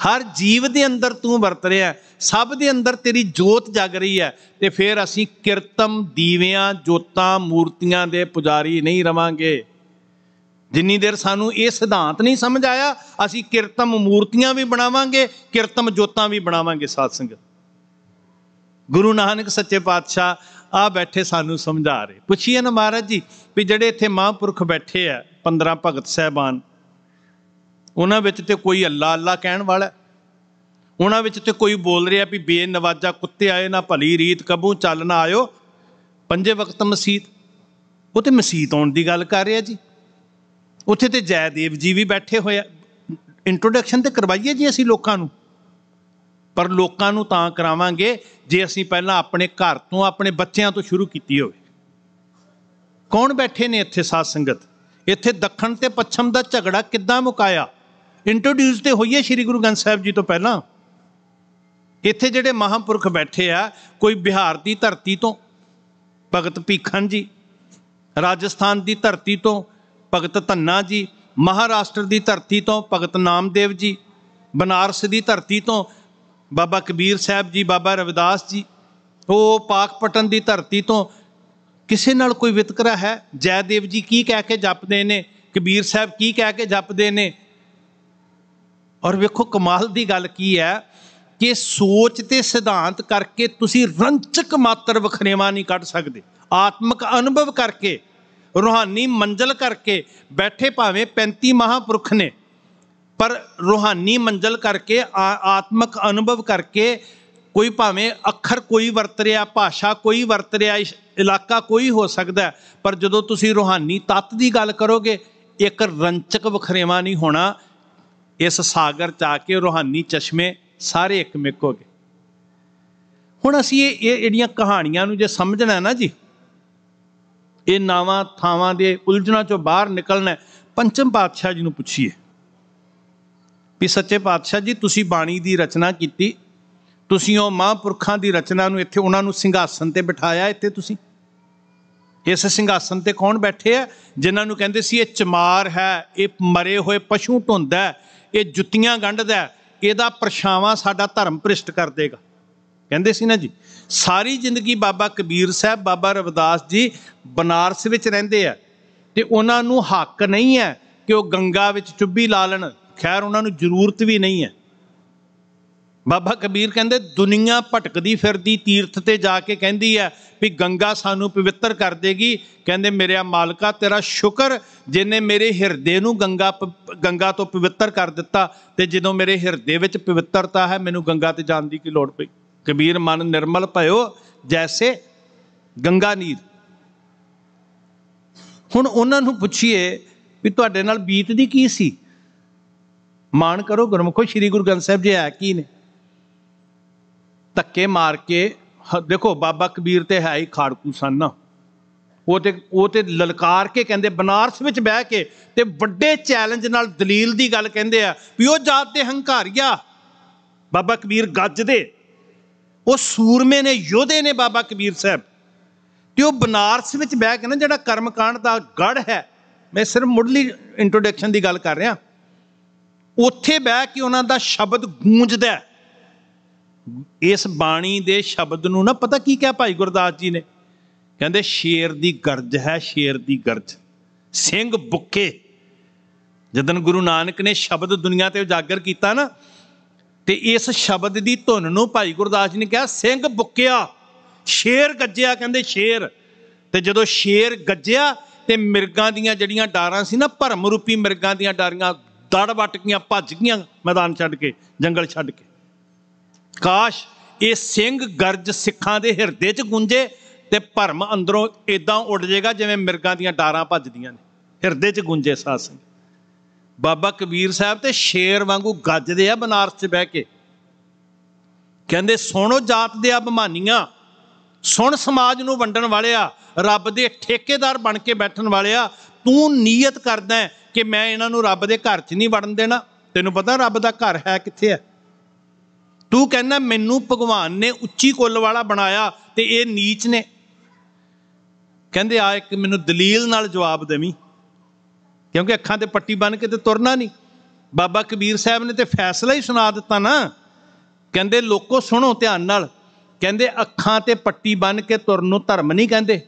ਹਰ ਜੀਵ ਦੇ ਅੰਦਰ ਤੂੰ ਵਰਤ ਰਿਹਾ ਸਭ ਦੇ ਅੰਦਰ ਤੇਰੀ ਜੋਤ ਜਗ ਰਹੀ ਹੈ ਤੇ ਫਿਰ ਅਸੀਂ ਕਿਰਤਮ ਦੀਵਿਆਂ ਜੋਤਾਂ ਮੂਰਤੀਆਂ ਦੇ ਪੁਜਾਰੀ ਨਹੀਂ ਰਵਾਂਗੇ ਜਿੰਨੀ ਦੇਰ ਸਾਨੂੰ ਇਹ ਸਿਧਾਂਤ ਨਹੀਂ ਸਮਝ ਆਇਆ ਅਸੀਂ ਕਿਰਤਮ ਮੂਰਤੀਆਂ ਵੀ ਬਣਾਵਾਂਗੇ ਕਿਰਤਮ ਜੋਤਾਂ ਵੀ ਬਣਾਵਾਂਗੇ ਸਾਧ ਸੰਗਤ ਗੁਰੂ ਨਾਨਕ ਸੱਚੇ ਪਾਤਸ਼ਾਹ ਆ ਬੈਠੇ ਸਾਨੂੰ ਸਮਝਾ ਰਹੇ ਪੁੱਛੀਏ ਨਾ ਮਹਾਰਾਜ ਜੀ ਵੀ ਜਿਹੜੇ ਇੱਥੇ ਮਹਾਂਪੁਰਖ ਬੈਠੇ ਆ 15 ਭਗਤ ਸਹਿਬਾਨ ਉਹਨਾਂ ਵਿੱਚ ਤੇ ਕੋਈ ਅੱਲਾ ਅੱਲਾ ਕਹਿਣ ਵਾਲਾ ਉਹਨਾਂ ਵਿੱਚ ਤੇ ਕੋਈ ਬੋਲ ਰਿਹਾ ਵੀ ਬੇਨਵਾਜਾ ਕੁੱਤੇ ਆਏ ਨਾ ਭਲੀ ਰੀਤ ਕਬੂ ਚੱਲ ਨਾ ਆਇਓ ਪੰਜੇ ਵਕਤ ਮਸੀਤ ਉਹ ਤੇ ਮਸੀਤ ਆਉਣ ਦੀ ਗੱਲ ਕਰ ਰਿਹਾ ਜੀ ਉੱਥੇ ਤੇ ਜੈਦੇਵ ਜੀ ਵੀ ਬੈਠੇ ਹੋਏ ਇੰਟਰੋਡਕਸ਼ਨ ਤੇ ਕਰਵਾਈਏ ਜੀ ਅਸੀਂ ਲੋਕਾਂ ਨੂੰ ਪਰ ਲੋਕਾਂ ਨੂੰ ਤਾਂ ਕਰਾਵਾਂਗੇ ਜੇ ਅਸੀਂ ਪਹਿਲਾਂ ਆਪਣੇ ਘਰ ਤੋਂ ਆਪਣੇ ਬੱਚਿਆਂ ਤੋਂ ਸ਼ੁਰੂ ਕੀਤੀ ਹੋਵੇ ਕੌਣ ਬੈਠੇ ਨੇ ਇੱਥੇ ਸਾਧ ਸੰਗਤ ਇੱਥੇ ਦੱਖਣ ਤੇ ਪੱਛਮ ਦਾ ਝਗੜਾ ਕਿੱਦਾਂ ਮੁਕਾਇਆ ਇੰਟਰੋਡਿਊਸ ਤੇ ਹੋਈਏ ਸ੍ਰੀ ਗੁਰੂ ਗ੍ਰੰਥ ਸਾਹਿਬ ਜੀ ਤੋਂ ਪਹਿਲਾਂ ਇੱਥੇ ਜਿਹੜੇ ਮਹਾਂਪੁਰਖ ਬੈਠੇ ਆ ਕੋਈ ਬਿਹਾਰ ਦੀ ਧਰਤੀ ਤੋਂ ਭਗਤ ਪੀਖਨ ਜੀ ਰਾਜਸਥਾਨ ਦੀ ਧਰਤੀ ਤੋਂ ਭਗਤ ਧੰਨਾ ਜੀ ਮਹਾਰਾਸ਼ਟਰ ਦੀ ਧਰਤੀ ਤੋਂ ਭਗਤ ਨਾਮਦੇਵ ਜੀ ਬਨਾਰਸ ਦੀ ਧਰਤੀ ਤੋਂ ਬਾਬਾ ਕਬੀਰ ਸਾਹਿਬ ਜੀ ਬਾਬਾ ਰਵਿਦਾਸ ਜੀ ਉਹ ਪਾਕਪਟਨ ਦੀ ਧਰਤੀ ਤੋਂ ਕਿਸੇ ਨਾਲ ਕੋਈ ਵਿਤਕਰਾ ਹੈ ਜੈਦੇਵ ਜੀ ਕੀ ਕਹਿ ਕੇ ਜਪਦੇ ਨੇ ਕਬੀਰ ਸਾਹਿਬ ਕੀ ਕਹਿ ਕੇ ਜਪਦੇ ਨੇ ਔਰ ਵੇਖੋ ਕਮਾਲ ਦੀ ਗੱਲ ਕੀ ਹੈ ਕਿ ਸੋਚ ਤੇ ਸਿਧਾਂਤ ਕਰਕੇ ਤੁਸੀਂ ਰੰਚਕ ਮਾਤਰ ਵਖਰੇਵਾ ਨਹੀਂ ਕੱਢ ਸਕਦੇ ਆਤਮਿਕ ਅਨੁਭਵ ਕਰਕੇ ਰੋਹਾਨੀ ਮੰਜ਼ਲ ਕਰਕੇ ਬੈਠੇ ਭਾਵੇਂ 35 ਮਹਾਪੁਰਖ ਨੇ ਪਰ ਰੋਹਾਨੀ ਮੰਜ਼ਲ ਕਰਕੇ ਆਤਮਿਕ ਅਨੁਭਵ ਕਰਕੇ ਕੋਈ ਭਾਵੇਂ ਅੱਖਰ ਕੋਈ ਵਰਤ ਰਿਹਾ ਭਾਸ਼ਾ ਕੋਈ ਵਰਤ ਰਿਹਾ ਇਲਾਕਾ ਕੋਈ ਹੋ ਸਕਦਾ ਪਰ ਜਦੋਂ ਤੁਸੀਂ ਰੋਹਾਨੀ ਤਤ ਦੀ ਗੱਲ ਕਰੋਗੇ ਇੱਕ ਰੰਚਕ ਵਖਰੇਵਾ ਨਹੀਂ ਹੋਣਾ ਇਸ ਸਾਗਰ ਚ ਆ ਕੇ ਰੋਹਾਨੀ ਚਸ਼ਮੇ ਸਾਰੇ ਇੱਕ ਮਿਕੋਗੇ ਹੋਗੇ ਹੁਣ ਅਸੀਂ ਇਹ ਜਿਹੜੀਆਂ ਕਹਾਣੀਆਂ ਨੂੰ ਜੇ ਸਮਝਣਾ ਹੈ ਨਾ ਜੀ ਇਹ ਨਾਵਾਂ ਥਾਵਾਂ ਦੇ ਉਲਝਣਾ ਚੋਂ ਬਾਹਰ ਨਿਕਲਣਾ ਪੰਚਮ ਪਾਤਸ਼ਾਹ ਜੀ ਨੂੰ ਪੁੱਛੀਏ ਵੀ ਸੱਚੇ ਪਾਤਸ਼ਾਹ ਜੀ ਤੁਸੀਂ ਬਾਣੀ ਦੀ ਰਚਨਾ ਕੀਤੀ ਤੁਸੀਂ ਉਹ ਮਹਾਂਪੁਰਖਾਂ ਦੀ ਰਚਨਾ ਨੂੰ ਇੱਥੇ ਉਹਨਾਂ ਨੂੰ ਸਿੰਘਾਸਨ ਤੇ ਬਿਠਾਇਆ ਇੱਥੇ ਤੁਸੀਂ ਇਸ ਸਿੰਘਾਸਨ ਤੇ ਕੌਣ ਬੈਠੇ ਆ ਜਿਨ੍ਹਾਂ ਨੂੰ ਕਹਿੰਦੇ ਸੀ ਇਹ ਚਮਾਰ ਹੈ ਇਹ ਮਰੇ ਹੋਏ ਪਸ਼ੂ ਢੁੰਦਾ ਇਹ ਜੁੱਤੀਆਂ ਗੰਢਦਾ ਹੈ ਇਹਦਾ ਪਰਛਾਵਾਂ ਸਾਡਾ ਧਰਮ ਪ੍ਰਿਸ਼ਟ ਕਰ ਦੇਗਾ ਕਹਿੰਦੇ ਸੀ ਨਾ ਜੀ ਸਾਰੀ ਜ਼ਿੰਦਗੀ ਬਾਬਾ ਕਬੀਰ ਸਾਹਿਬ ਬਾਬਾ ਰਵਿਦਾਸ ਜੀ ਬਨਾਰਸ ਵਿੱਚ ਰਹਿੰਦੇ ਆ ਤੇ ਉਹਨਾਂ ਨੂੰ ਹੱਕ ਨਹੀਂ ਹੈ ਕਿ ਉਹ ਗੰਗਾ ਵਿੱਚ ਚੁੱਭੀ ਲਾ ਲੈਣ ਖੈਰ ਉਹਨਾਂ ਨੂੰ ਜ਼ਰੂਰਤ ਵੀ ਨਹੀਂ ਹੈ ਬਾਬਾ ਕਬੀਰ ਕਹਿੰਦੇ ਦੁਨੀਆ ਭਟਕਦੀ ਫਿਰਦੀ ਤੀਰਥ ਤੇ ਜਾ ਕੇ ਕਹਿੰਦੀ ਹੈ ਵੀ ਗੰਗਾ ਸਾਨੂੰ ਪਵਿੱਤਰ ਕਰ ਦੇਗੀ ਕਹਿੰਦੇ ਮੇਰਿਆ ਮਾਲਕਾ ਤੇਰਾ ਸ਼ੁਕਰ ਜਿਨੇ ਮੇਰੇ ਹਿਰਦੇ ਨੂੰ ਗੰਗਾ ਗੰਗਾ ਤੋਂ ਪਵਿੱਤਰ ਕਰ ਦਿੱਤਾ ਤੇ ਜਦੋਂ ਮੇਰੇ ਹਿਰਦੇ ਵਿੱਚ ਪਵਿੱਤਰਤਾ ਹੈ ਮੈਨੂੰ ਗੰਗਾ ਤੇ ਜਾਣ ਦੀ ਕੀ ਲੋੜ ਪਈ ਕਬੀਰ ਮਨ ਨਿਰਮਲ ਭਇਓ ਜੈਸੇ ਗੰਗਾ ਨੀਰ ਹੁਣ ਉਹਨਾਂ ਨੂੰ ਪੁੱਛੀਏ ਵੀ ਤੁਹਾਡੇ ਨਾਲ ਬੀਤਦੀ ਕੀ ਸੀ ਮਾਣ ਕਰੋ ਗੁਰਮੁਖੋ ਸ੍ਰੀ ਗੁਰੂ ਗ੍ਰੰਥ ਸਾਹਿਬ ਜੀ ਆ ਕੀ ਨੇ ਧੱਕੇ ਮਾਰ ਕੇ ਦੇਖੋ ਬਾਬਾ ਕਬੀਰ ਤੇ ਹੈ ਹੀ ਖਾੜਕੂ ਸਨ ਨਾ ਉਹ ਤੇ ਉਹ ਤੇ ਲਲਕਾਰ ਕੇ ਕਹਿੰਦੇ ਬਨਾਰਸ ਵਿੱਚ ਬਹਿ ਕੇ ਤੇ ਵੱਡੇ ਚੈਲੰਜ ਨਾਲ ਦਲੀਲ ਦੀ ਗੱਲ ਕਹਿੰਦੇ ਆ ਵੀ ਉਹ ਜਾਤ ਦੇ ਹੰਕਾਰੀਆ ਬਾਬਾ ਕਬੀਰ ਗੱਜਦੇ ਉਹ ਸੂਰਮੇ ਨੇ ਯੋਧੇ ਨੇ ਬਾਬਾ ਕਬੀਰ ਸਾਹਿਬ ਤੇ ਉਹ ਬਨਾਰਸ ਵਿੱਚ ਬਹਿ ਕੇ ਨਾ ਜਿਹੜਾ ਕਰਮਕਾਂਡ ਦਾ ਗੜ ਹੈ ਮੈਂ ਸਿਰਫ ਮੁੱਢਲੀ ਇੰਟਰੋਡਕਸ਼ਨ ਦੀ ਗੱਲ ਕਰ ਰਿਹਾ ਉੱਥੇ ਬਹਿ ਕੇ ਉਹਨਾਂ ਦਾ ਸ਼ਬਦ ਗੂੰਜਦਾ ਇਸ ਬਾਣੀ ਦੇ ਸ਼ਬਦ ਨੂੰ ਨਾ ਪਤਾ ਕੀ ਕਿਹਾ ਭਾਈ ਗੁਰਦਾਸ ਜੀ ਨੇ ਕਹਿੰਦੇ ਸ਼ੇਰ ਦੀ ਗਰਜ ਹੈ ਸ਼ੇਰ ਦੀ ਗਰਜ ਸਿੰਘ ਬੁੱਕੇ ਜਦੋਂ ਗੁਰੂ ਨਾਨਕ ਨੇ ਸ਼ਬਦ ਦੁਨੀਆ ਤੇ ਉਜਾਗਰ ਕੀਤਾ ਨਾ ਤੇ ਇਸ ਸ਼ਬਦ ਦੀ ਧੁਨ ਨੂੰ ਭਾਈ ਗੁਰਦਾਸ ਜੀ ਨੇ ਕਿਹਾ ਸਿੰਘ ਬੁੱਕਿਆ ਸ਼ੇਰ ਗੱਜਿਆ ਕਹਿੰਦੇ ਸ਼ੇਰ ਤੇ ਜਦੋਂ ਸ਼ੇਰ ਗੱਜਿਆ ਤੇ ਮਿਰਗਾਂ ਦੀਆਂ ਜਿਹੜੀਆਂ ਡਾਰਾਂ ਸੀ ਨਾ ਭਰਮ ਰੂਪੀ ਮਿਰਗਾਂ ਦੀਆਂ ਡਾਰੀਆਂ ਦੜ ਵੱਟ ਗਈਆਂ ਭੱਜ ਗਈਆਂ ਮੈਦਾਨ ਛੱਡ ਕੇ ਜੰਗਲ ਛੱਡ ਕੇ ਕਾਸ਼ ਇਹ ਸਿੰਘ ਗਰਜ ਸਿੱਖਾਂ ਦੇ ਹਿਰਦੇ 'ਚ ਗੂੰਜੇ ਤੇ ਭਰਮ ਅੰਦਰੋਂ ਇਦਾਂ ਉੱਡ ਜਾਏਗਾ ਜਿਵੇਂ ਮਿਰਗਾਂ ਦੀਆਂ ਡਾਰਾਂ ਭੱਜਦੀਆਂ ਨੇ ਹਿਰਦੇ 'ਚ ਗੂੰਜੇ ਸਾਸ ਸਿੰਘ ਬਾਬਾ ਕਬੀਰ ਸਾਹਿਬ ਤੇ ਸ਼ੇਰ ਵਾਂਗੂ ਗੱਜਦੇ ਆ ਬਨਾਰਸ 'ਚ ਬਹਿ ਕੇ ਕਹਿੰਦੇ ਸੁਣੋ ਜਾਤ ਦੇ ਅਭਮਾਨੀਆਂ ਸੁਣ ਸਮਾਜ ਨੂੰ ਵੰਡਣ ਵਾਲਿਆ ਰੱਬ ਦੇ ਠੇਕੇਦਾਰ ਬਣ ਕੇ ਬੈਠਣ ਵਾਲਿਆ ਤੂੰ ਨੀਅਤ ਕਰਦਾ ਕਿ ਮੈਂ ਇਹਨਾਂ ਨੂੰ ਰੱਬ ਦੇ ਘਰ 'ਚ ਨਹੀਂ ਵੜਨ ਦੇਣਾ ਤੈਨੂੰ ਪਤਾ ਰੱਬ ਦਾ ਘਰ ਹੈ ਕਿੱਥੇ ਹੈ ਤੂੰ ਕਹਿੰਦਾ ਮੈਨੂੰ ਭਗਵਾਨ ਨੇ ਉੱਚੀ ਕੁੱਲ ਵਾਲਾ ਬਣਾਇਆ ਤੇ ਇਹ ਨੀਚ ਨੇ ਕਹਿੰਦੇ ਆ ਇੱਕ ਮੈਨੂੰ ਦਲੀਲ ਨਾਲ ਜਵਾਬ ਦੇਵੀਂ ਕਿਉਂਕਿ ਅੱਖਾਂ ਤੇ ਪੱਟੀ ਬੰਨ ਕੇ ਤੇ ਤੁਰਨਾ ਨਹੀਂ ਬਾਬਾ ਕਬੀਰ ਸਾਹਿਬ ਨੇ ਤੇ ਫੈਸਲਾ ਹੀ ਸੁਣਾ ਦਿੱਤਾ ਨਾ ਕਹਿੰਦੇ ਲੋਕੋ ਸੁਣੋ ਧਿਆਨ ਨਾਲ ਕਹਿੰਦੇ ਅੱਖਾਂ ਤੇ ਪੱਟੀ ਬੰਨ ਕੇ ਤੁਰਨ ਨੂੰ ਧਰਮ ਨਹੀਂ ਕਹਿੰਦੇ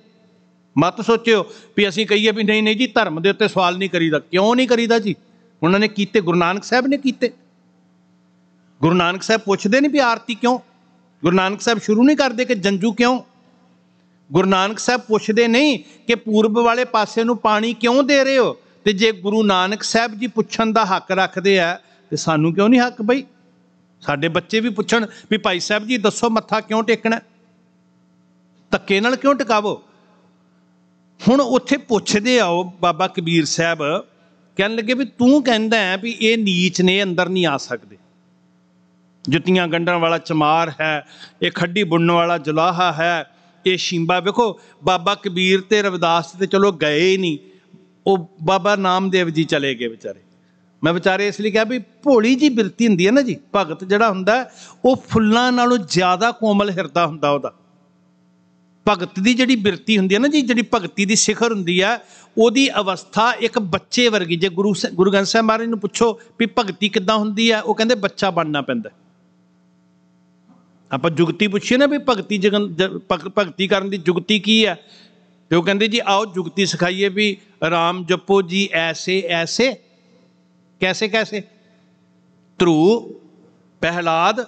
ਮਤ ਸੋਚਿਓ ਵੀ ਅਸੀਂ ਕਹੀਏ ਵੀ ਨਹੀਂ ਨਹੀਂ ਜੀ ਧਰਮ ਦੇ ਉੱਤੇ ਸਵਾਲ ਨਹੀਂ ਕਰੀਦਾ ਕਿਉਂ ਨਹੀਂ ਕਰੀਦਾ ਜੀ ਉਹਨਾਂ ਨੇ ਕੀਤੇ ਗੁਰੂ ਨਾਨਕ ਸਾਹਿਬ ਨੇ ਕੀਤੇ ਗੁਰੂ ਨਾਨਕ ਸਾਹਿਬ ਪੁੱਛਦੇ ਨਹੀਂ ਵੀ ਆਰਤੀ ਕਿਉਂ ਗੁਰੂ ਨਾਨਕ ਸਾਹਿਬ ਸ਼ੁਰੂ ਨਹੀਂ ਕਰਦੇ ਕਿ ਜੰਜੂ ਕਿਉਂ ਗੁਰੂ ਨਾਨਕ ਸਾਹਿਬ ਪੁੱਛਦੇ ਨਹੀਂ ਕਿ ਪੂਰਬ ਵਾਲੇ ਪਾਸੇ ਨੂੰ ਪਾਣੀ ਕਿਉਂ ਦੇ ਰਹੇ ਹੋ ਤੇ ਜੇ ਗੁਰੂ ਨਾਨਕ ਸਾਹਿਬ ਜੀ ਪੁੱਛਣ ਦਾ ਹੱਕ ਰੱਖਦੇ ਆ ਤੇ ਸਾਨੂੰ ਕਿਉਂ ਨਹੀਂ ਹੱਕ ਬਈ ਸਾਡੇ ਬੱਚੇ ਵੀ ਪੁੱਛਣ ਵੀ ਭਾਈ ਸਾਹਿਬ ਜੀ ਦੱਸੋ ਮੱਥਾ ਕਿਉਂ ਟੇਕਣਾ ਤੱਕੇ ਨਾਲ ਕਿਉਂ ਟਿਕਾਵੋ ਹੁਣ ਉੱਥੇ ਪੁੱਛਦੇ ਆਓ ਬਾਬਾ ਕਬੀਰ ਸਾਹਿਬ ਕਹਿਣ ਲੱਗੇ ਵੀ ਤੂੰ ਕਹਿੰਦਾ ਹੈ ਵੀ ਇਹ ਨੀਚ ਨੇ ਅੰਦਰ ਨਹੀਂ ਆ ਸਕਦੇ ਜੁੱਤੀਆਂ ਗੰਡਣ ਵਾਲਾ ਚਮਾਰ ਹੈ ਇਹ ਖੱਡੀ ਬੁੰਨਣ ਵਾਲਾ ਜਲਾਹਾ ਹੈ ਇਹ ਸ਼ਿੰਬਾ ਵੇਖੋ ਬਾਬਾ ਕਬੀਰ ਤੇ ਰਵਿਦਾਸ ਤੇ ਚਲੋ ਗਏ ਹੀ ਨਹੀਂ ਉਹ ਬਾਬਾ ਨਾਮਦੇਵ ਜੀ ਚਲੇ ਗਏ ਵਿਚਾਰੇ ਮੈਂ ਵਿਚਾਰੇ ਇਸ ਲਈ ਕਿਹਾ ਵੀ ਭੋਲੀ ਜੀ ਬਿਰਤੀ ਹੁੰਦੀ ਹੈ ਨਾ ਜੀ ਭਗਤ ਜਿਹੜਾ ਹੁੰਦਾ ਉਹ ਫੁੱਲਾਂ ਨਾਲੋਂ ਜ਼ਿਆਦਾ ਕੋਮਲ ਹਿਰਦਾ ਹੁੰਦਾ ਉਹਦਾ ਭਗਤ ਦੀ ਜਿਹੜੀ ਬਿਰਤੀ ਹੁੰਦੀ ਹੈ ਨਾ ਜੀ ਜਿਹੜੀ ਭਗਤੀ ਦੀ ਸਿਖਰ ਹੁੰਦੀ ਹੈ ਉਹਦੀ ਅਵਸਥਾ ਇੱਕ ਬੱਚੇ ਵਰਗੀ ਜੇ ਗੁਰੂ ਗੁਰੂ ਗ੍ਰੰਥ ਸਾਹਿਬ ਮਹਾਰਾਜ ਨੂੰ ਪੁੱਛੋ ਵੀ ਭਗਤੀ ਕਿੱਦਾਂ ਹੁੰਦੀ ਹੈ ਉਹ ਕਹਿੰਦੇ ਬੱਚਾ ਬਣਨਾ ਪੈਂਦਾ ਆਪਾਂ ਜੁਗਤੀ ਪੁੱਛੀਏ ਨਾ ਵੀ ਭਗਤੀ ਜਗਨ ਭਗਤੀ ਕਰਨ ਦੀ ਜੁਗਤੀ ਕੀ ਹੈ ਤੇ ਉਹ ਕਹਿੰਦੇ ਜੀ ਆਓ ਜੁਗਤੀ ਸਿਖਾਈਏ ਵੀ ਰਾਮ ਜਪੋ ਜੀ ਐਸੇ ਐਸੇ ਕੈਸੇ ਕੈਸੇ ਧਰੂ ਪਹਿਲਾਦ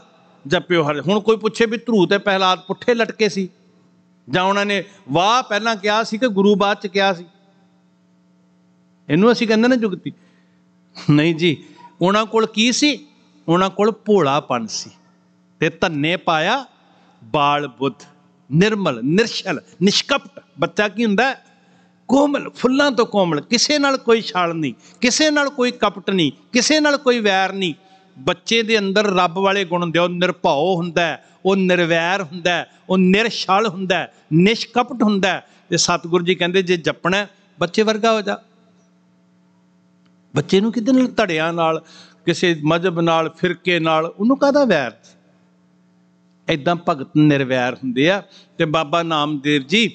ਜਪਿਓ ਹਰ ਹੁਣ ਕੋਈ ਪੁੱਛੇ ਵੀ ਧਰੂ ਤੇ ਪਹਿਲਾਦ ਪੁੱਠੇ ਲਟਕੇ ਸੀ ਜਾਂ ਉਹਨਾਂ ਨੇ ਵਾਹ ਪਹਿਲਾਂ ਕਿਹਾ ਸੀ ਕਿ ਗੁਰੂ ਬਾਅਦ ਚ ਕਿਹਾ ਸੀ ਇਹਨੂੰ ਅਸੀਂ ਕਹਿੰਦੇ ਨਾ ਜੁਗਤੀ ਨਹੀਂ ਜੀ ਉਹਨਾਂ ਕੋਲ ਕੀ ਸੀ ਉਹਨਾਂ ਕੋਲ ਭੋਲਾਪਨ ਸੀ ਤੇ ਧੰਨੇ ਪਾਇਆ ਬਾਲ ਬੁੱਧ ਨਿਰਮਲ ਨਿਰਸ਼ਲ ਨਿਸ਼ਕਪਟ ਬੱਚਾ ਕੀ ਹੁੰਦਾ ਕੋਮਲ ਫੁੱਲਾਂ ਤੋਂ ਕੋਮਲ ਕਿਸੇ ਨਾਲ ਕੋਈ ਛਾਲ ਨਹੀਂ ਕਿਸੇ ਨਾਲ ਕੋਈ ਕਪਟ ਨਹੀਂ ਕਿਸੇ ਨਾਲ ਕੋਈ ਵੈਰ ਨਹੀਂ ਬੱਚੇ ਦੇ ਅੰਦਰ ਰੱਬ ਵਾਲੇ ਗੁਣ ਦਿਓ ਨਿਰਭਉ ਹੁੰਦਾ ਉਹ ਨਿਰਵੈਰ ਹੁੰਦਾ ਉਹ ਨਿਰਸ਼ਲ ਹੁੰਦਾ ਨਿਸ਼ਕਪਟ ਹੁੰਦਾ ਤੇ ਸਤਿਗੁਰੂ ਜੀ ਕਹਿੰਦੇ ਜੇ ਜਪਣਾ ਬੱਚੇ ਵਰਗਾ ਹੋ ਜਾ ਬੱਚੇ ਨੂੰ ਕਿਦਨ ਧੜਿਆਂ ਨਾਲ ਕਿਸੇ ਮਜਬ ਨਾਲ ਫਿਰਕੇ ਨਾਲ ਉਹਨੂੰ ਕਾਹਦਾ ਵੈਰ ਐਦਾਂ ਭਗਤ ਨਿਰਵੈਰ ਹੁੰਦੇ ਆ ਤੇ ਬਾਬਾ ਨਾਮਦੇਵ ਜੀ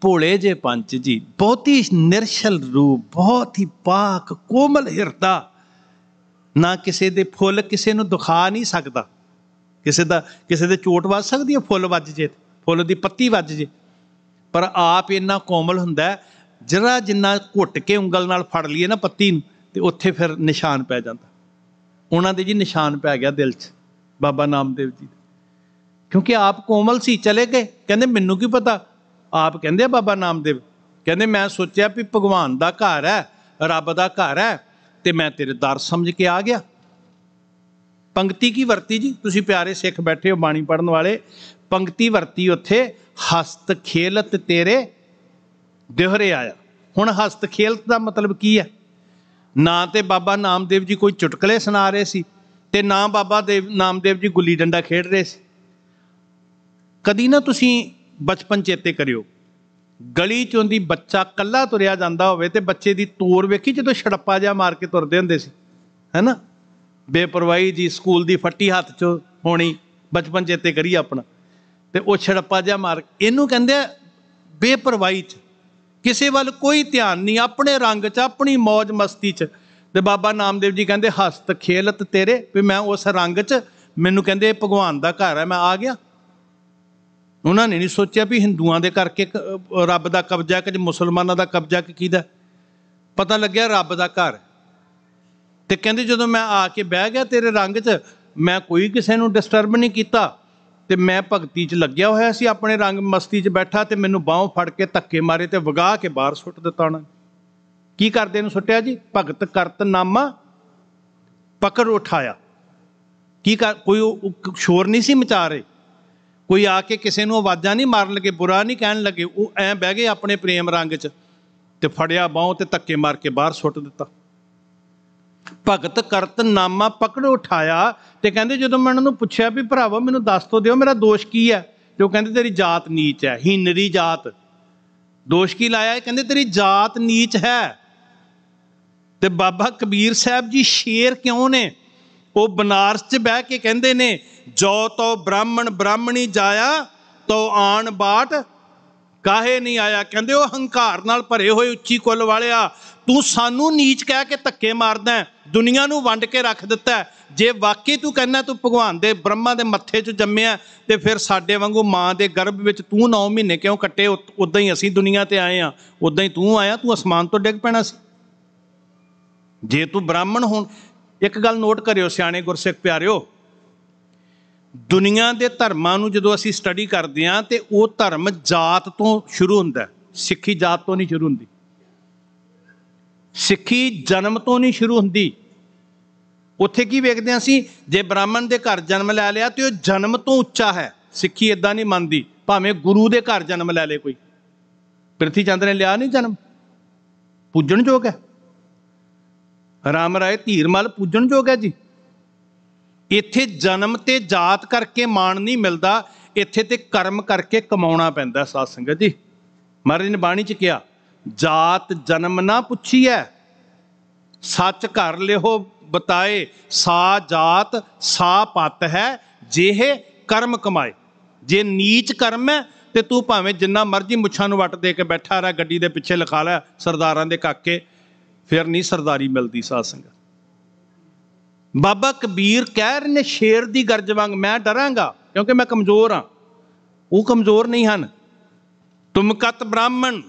ਭੋਲੇ ਜੇ ਪੰਚ ਜੀ ਬਹੁਤ ਹੀ ਨਿਰਸ਼ਲ ਰੂਪ ਬਹੁਤ ਹੀ ਪਾਕ ਕੋਮਲ ਹਿਰਦਾ ਨਾ ਕਿਸੇ ਦੇ ਫੁੱਲ ਕਿਸੇ ਨੂੰ ਦੁਖਾ ਨਹੀਂ ਸਕਦਾ ਕਿਸੇ ਦਾ ਕਿਸੇ ਦੇ ਚੋਟ ਵੱਜ ਸਕਦੀ ਹੈ ਫੁੱਲ ਵੱਜ ਜੇ ਫੁੱਲ ਦੀ ਪੱਤੀ ਵੱਜ ਜੇ ਪਰ ਆਪ ਇੰਨਾ ਕੋਮਲ ਹੁੰਦਾ ਜਿਹੜਾ ਜਿੰਨਾ ਘੁੱਟ ਕੇ ਉਂਗਲ ਨਾਲ ਫੜ ਲਈਏ ਨਾ ਪੱਤੀ ਨੂੰ ਤੇ ਉੱਥੇ ਫਿਰ ਨਿਸ਼ਾਨ ਪੈ ਜਾਂਦਾ ਉਹਨਾਂ ਦੇ ਜੀ ਨਿਸ਼ਾਨ ਪੈ ਗਿਆ ਦਿਲ 'ਚ ਬਾਬਾ ਨਾਮਦੇਵ ਜੀ ਦੇ ਕਿਉਂਕਿ ਆਪ ਕੋਮਲ ਸੀ ਚਲੇ ਗਏ ਕਹਿੰਦੇ ਮੈਨੂੰ ਕੀ ਪਤਾ ਆਪ ਕਹਿੰਦੇ ਬਾਬਾ ਨਾਮਦੇਵ ਕਹਿੰਦੇ ਮੈਂ ਸੋਚਿਆ ਵੀ ਭਗਵਾਨ ਦਾ ਘਰ ਹੈ ਰੱਬ ਦਾ ਘਰ ਹੈ ਤੇ ਮੈਂ ਤੇਰੇ ਦਰ ਸਮਝ ਕੇ ਆ ਗਿਆ ਪੰਕਤੀ ਕੀ ਵਰਤੀ ਜੀ ਤੁਸੀਂ ਪਿਆਰੇ ਸਿੱਖ ਬੈਠੇ ਹੋ ਬਾਣੀ ਪੜਨ ਵਾਲੇ ਪੰਕਤੀ ਵਰਤੀ ਉੱਥੇ ਹਸਤ ਖੇਲਤ ਤੇਰੇ ਦਿਹਰੇ ਆਇਆ ਹੁਣ ਹਸਤ ਖੇਲਤ ਦਾ ਮਤਲਬ ਕੀ ਹੈ ਨਾ ਤੇ ਬਾਬਾ ਨਾਮਦੇਵ ਜੀ ਕੋਈ ਚੁਟਕਲੇ ਸੁਣਾ ਰਹੇ ਸੀ ਤੇ ਨਾ ਬਾਬਾ ਦੇਵ ਨਾਮਦੇਵ ਜੀ ਗੁੱਲੀ ਡੰਡਾ ਖੇਡ ਰਹੇ ਸੀ ਕਦੀ ਨਾ ਤੁਸੀਂ ਬਚਪਨ ਚੇਤੇ ਕਰਿਓ ਗਲੀ ਚੋਂ ਦੀ ਬੱਚਾ ਕੱਲਾ ਤੁਰਿਆ ਜਾਂਦਾ ਹੋਵੇ ਤੇ ਬੱਚੇ ਦੀ ਤੋਰ ਵੇਖੀ ਜਦੋਂ ਛੜੱਪਾ ਜਾ ਮਾਰ ਕੇ ਤੁਰਦੇ ਹੁੰਦੇ ਸੀ ਹੈਨਾ ਬੇਪਰਵਾਹੀ ਜੀ ਸਕੂਲ ਦੀ ਫੱਟੀ ਹੱਥ 'ਚ ਹੋਣੀ ਬਚਪਨ ਚੇਤੇ ਕਰੀ ਆਪਣਾ ਤੇ ਉਹ ਛੜੱਪਾ ਜਾ ਮਾਰ ਇਹਨੂੰ ਕਹਿੰਦੇ ਆ ਬੇਪਰਵਾਹੀ 'ਚ ਕਿਸੇ ਵੱਲ ਕੋਈ ਧਿਆਨ ਨਹੀਂ ਆਪਣੇ ਰੰਗ 'ਚ ਆਪਣੀ ਮौज ਮਸਤੀ 'ਚ ਤੇ ਬਾਬਾ ਨਾਮਦੇਵ ਜੀ ਕਹਿੰਦੇ ਹਸਤ ਖੇਲਤ ਤੇਰੇ ਵੀ ਮੈਂ ਉਸ ਰੰਗ 'ਚ ਮੈਨੂੰ ਕਹਿੰਦੇ ਭਗਵਾਨ ਦਾ ਘਰ ਹੈ ਮੈਂ ਆ ਗਿਆ ਉਹਨਾਂ ਨੇ ਨਹੀਂ ਸੋਚਿਆ ਵੀ ਹਿੰਦੂਆਂ ਦੇ ਕਰਕੇ ਰੱਬ ਦਾ ਕਬਜ਼ਾ ਕਿ ਮੁਸਲਮਾਨਾਂ ਦਾ ਕਬਜ਼ਾ ਕਿ ਕਿਹਦਾ ਪਤਾ ਲੱਗਿਆ ਰੱਬ ਦਾ ਘਰ ਤੇ ਕਹਿੰਦੇ ਜਦੋਂ ਮੈਂ ਆ ਕੇ ਬਹਿ ਗਿਆ ਤੇਰੇ ਰੰਗ 'ਚ ਮੈਂ ਕੋਈ ਕਿਸੇ ਨੂੰ ਡਿਸਟਰਬ ਨਹੀਂ ਕੀਤਾ ਤੇ ਮੈਂ ਭਗਤੀ 'ਚ ਲੱਗਿਆ ਹੋਇਆ ਸੀ ਆਪਣੇ ਰੰਗ ਮਸਤੀ 'ਚ ਬੈਠਾ ਤੇ ਮੈਨੂੰ ਬਾਹੋਂ ਫੜ ਕੇ ਧੱਕੇ ਮਾਰੇ ਤੇ ਵਗਾ ਕੇ ਬਾਹਰ ਸੁੱਟ ਦਿੱਤਾ ਉਹਨਾਂ ਕੀ ਕਰਦੇ ਨੂੰ ਸੁੱਟਿਆ ਜੀ ਭਗਤ ਕਰਤ ਨਾਮਾ ਪਕੜ ਉਠਾਇਆ ਕੀ ਕੋਈ ਸ਼ੋਰ ਨਹੀਂ ਸੀ ਮਚਾ ਰਹੇ ਕੋਈ ਆ ਕੇ ਕਿਸੇ ਨੂੰ ਆਵਾਜ਼ਾਂ ਨਹੀਂ ਮਾਰਨ ਲੱਗੇ ਬੁਰਾ ਨਹੀਂ ਕਹਿਣ ਲੱਗੇ ਉਹ ਐ ਬਹਿ ਗਏ ਆਪਣੇ ਪ੍ਰੇਮ ਰੰਗ 'ਚ ਤੇ ਫੜਿਆ ਬਾਹ ਤੇ ਧੱਕੇ ਮਾਰ ਕੇ ਬਾਹਰ ਸੁੱਟ ਦਿੱਤਾ ਭਗਤ ਕਰਤ ਨਾਮਾ ਪਕੜ ਉਠਾਇਆ ਤੇ ਕਹਿੰਦੇ ਜਦੋਂ ਮੈਂ ਉਹਨਾਂ ਨੂੰ ਪੁੱਛਿਆ ਵੀ ਭਰਾਵਾ ਮੈਨੂੰ ਦੱਸ ਤੋ ਦਿਓ ਮੇਰਾ ਦੋਸ਼ ਕੀ ਹੈ ਤੇ ਉਹ ਕਹਿੰਦੇ ਤੇਰੀ ਜਾਤ ਨੀਚ ਹੈ ਹੀਨਰੀ ਜਾਤ ਦੋਸ਼ ਕੀ ਲਾਇਆ ਕਹਿੰਦੇ ਤੇਰੀ ਜਾਤ ਨੀਚ ਹੈ ਤੇ ਬਾਬਾ ਕਬੀਰ ਸਾਹਿਬ ਜੀ ਸ਼ੇਰ ਕਿਉਂ ਨੇ ਉਹ ਬਨਾਰਸ 'ਚ ਬਹਿ ਕੇ ਕਹਿੰਦੇ ਨੇ ਜੋ ਤੋ ਬ੍ਰਾਹਮਣ ਬ੍ਰਾਹਮਣੀ ਜਾਇਆ ਤੋ ਆਣ ਬਾਟ ਕਾਹੇ ਨਹੀਂ ਆਇਆ ਕਹਿੰਦੇ ਉਹ ਹੰਕਾਰ ਨਾਲ ਭਰੇ ਹੋਏ ਉੱਚੀ ਕੁੱਲ ਵਾਲਿਆ ਤੂੰ ਸਾਨੂੰ ਨੀਚ ਕਹਿ ਕੇ ਧੱਕੇ ਮਾਰਦਾ ਦੁਨੀਆ ਨੂੰ ਵੰਡ ਕੇ ਰੱਖ ਦਿੱਤਾ ਜੇ ਵਾਕਈ ਤੂੰ ਕਹਿੰਦਾ ਤੂੰ ਭਗਵਾਨ ਦੇ ਬ੍ਰਹਮਾ ਦੇ ਮੱਥੇ 'ਚ ਜੰਮਿਆ ਤੇ ਫਿਰ ਸਾਡੇ ਵਾਂਗੂ ਮਾਂ ਦੇ ਗਰਭ ਵਿੱਚ ਤੂੰ 9 ਮਹੀਨੇ ਕਿਉਂ ਕੱਟੇ ਉਦਾਂ ਹੀ ਅਸੀਂ ਦੁਨੀਆ ਤੇ ਆਏ ਆ ਉਦਾਂ ਹੀ ਤੂੰ ਆਇਆ ਤੂੰ ਅਸਮਾਨ ਤੋਂ ਡਿੱਗ ਪੈਣਾ ਸੀ ਜੇ ਤੂੰ ਬ੍ਰਾਹਮਣ ਹੋਣ ਇੱਕ ਗੱਲ ਨੋਟ ਕਰਿਓ ਸਿਆਣੇ ਗੁਰਸਿੱਖ ਪਿਆਰਿਓ ਦੁਨੀਆ ਦੇ ਧਰਮਾਂ ਨੂੰ ਜਦੋਂ ਅਸੀਂ ਸਟੱਡੀ ਕਰਦੇ ਹਾਂ ਤੇ ਉਹ ਧਰਮ ਜਾਤ ਤੋਂ ਸ਼ੁਰੂ ਹੁੰਦਾ ਸਿੱਖੀ ਜਾਤ ਤੋਂ ਨਹੀਂ ਸ਼ੁਰੂ ਹੁੰਦੀ ਸਿੱਖੀ ਜਨਮ ਤੋਂ ਨਹੀਂ ਸ਼ੁਰੂ ਹੁੰਦੀ ਉੱਥੇ ਕੀ ਵੇਖਦੇ ਆਂ ਅਸੀਂ ਜੇ ਬ੍ਰਾਹਮਣ ਦੇ ਘਰ ਜਨਮ ਲੈ ਲਿਆ ਤੇ ਉਹ ਜਨਮ ਤੋਂ ਉੱਚਾ ਹੈ ਸਿੱਖੀ ਇਦਾਂ ਨਹੀਂ ਮੰਨਦੀ ਭਾਵੇਂ ਗੁਰੂ ਦੇ ਘਰ ਜਨਮ ਲੈ ਲੇ ਕੋਈ ਪ੍ਰਿਥੀ ਚੰਦ ਨੇ ਲਿਆ ਨਹੀਂ ਜਨਮ ਪੂਜਣ ਯੋਗ ਹੈ ਰਾਮ ਰਾਏ ਧੀਰਮਲ ਪੂਜਣਯੋਗ ਹੈ ਜੀ ਇੱਥੇ ਜਨਮ ਤੇ ਜਾਤ ਕਰਕੇ ਮਾਣ ਨਹੀਂ ਮਿਲਦਾ ਇੱਥੇ ਤੇ ਕਰਮ ਕਰਕੇ ਕਮਾਉਣਾ ਪੈਂਦਾ ਸਾਧ ਸੰਗਤ ਜੀ ਮਹਾਰਾਜ ਨੇ ਬਾਣੀ ਚ ਕਿਹਾ ਜਾਤ ਜਨਮ ਨਾ ਪੁੱਛੀ ਐ ਸੱਚ ਘਰ ਲਿਓ ਬਤਾਏ ਸਾ ਜਾਤ ਸਾ ਪਤ ਹੈ ਜਿਹੇ ਕਰਮ ਕਮਾਏ ਜੇ ਨੀਚ ਕਰਮ ਹੈ ਤੇ ਤੂੰ ਭਾਵੇਂ ਜਿੰਨਾ ਮਰਜ਼ੀ ਮੁੱਛਾਂ ਨੂੰ ਵੱਟ ਦੇ ਕੇ ਬੈਠਾ ਰਹਾ ਗੱਡੀ ਦੇ ਪਿੱਛੇ ਲਖਾ ਲੈ ਸਰਦਾਰਾਂ ਦੇ ਕਾਕੇ ਫਿਰ ਨਹੀਂ ਸਰਦਾਰੀ ਮਿਲਦੀ ਸਾਧ ਸੰਗਤ ਬਾਬਾ ਕਬੀਰ ਕਹਿ ਰਹੇ ਨੇ ਸ਼ੇਰ ਦੀ ਗਰਜ ਵਾਂਗ ਮੈਂ ਡਰਾਂਗਾ ਕਿਉਂਕਿ ਮੈਂ ਕਮਜ਼ੋਰ ਹਾਂ ਉਹ ਕਮਜ਼ੋਰ ਨਹੀਂ ਹਨ ਤੁਮ ਕਤ ਬ੍ਰਾਹਮਣ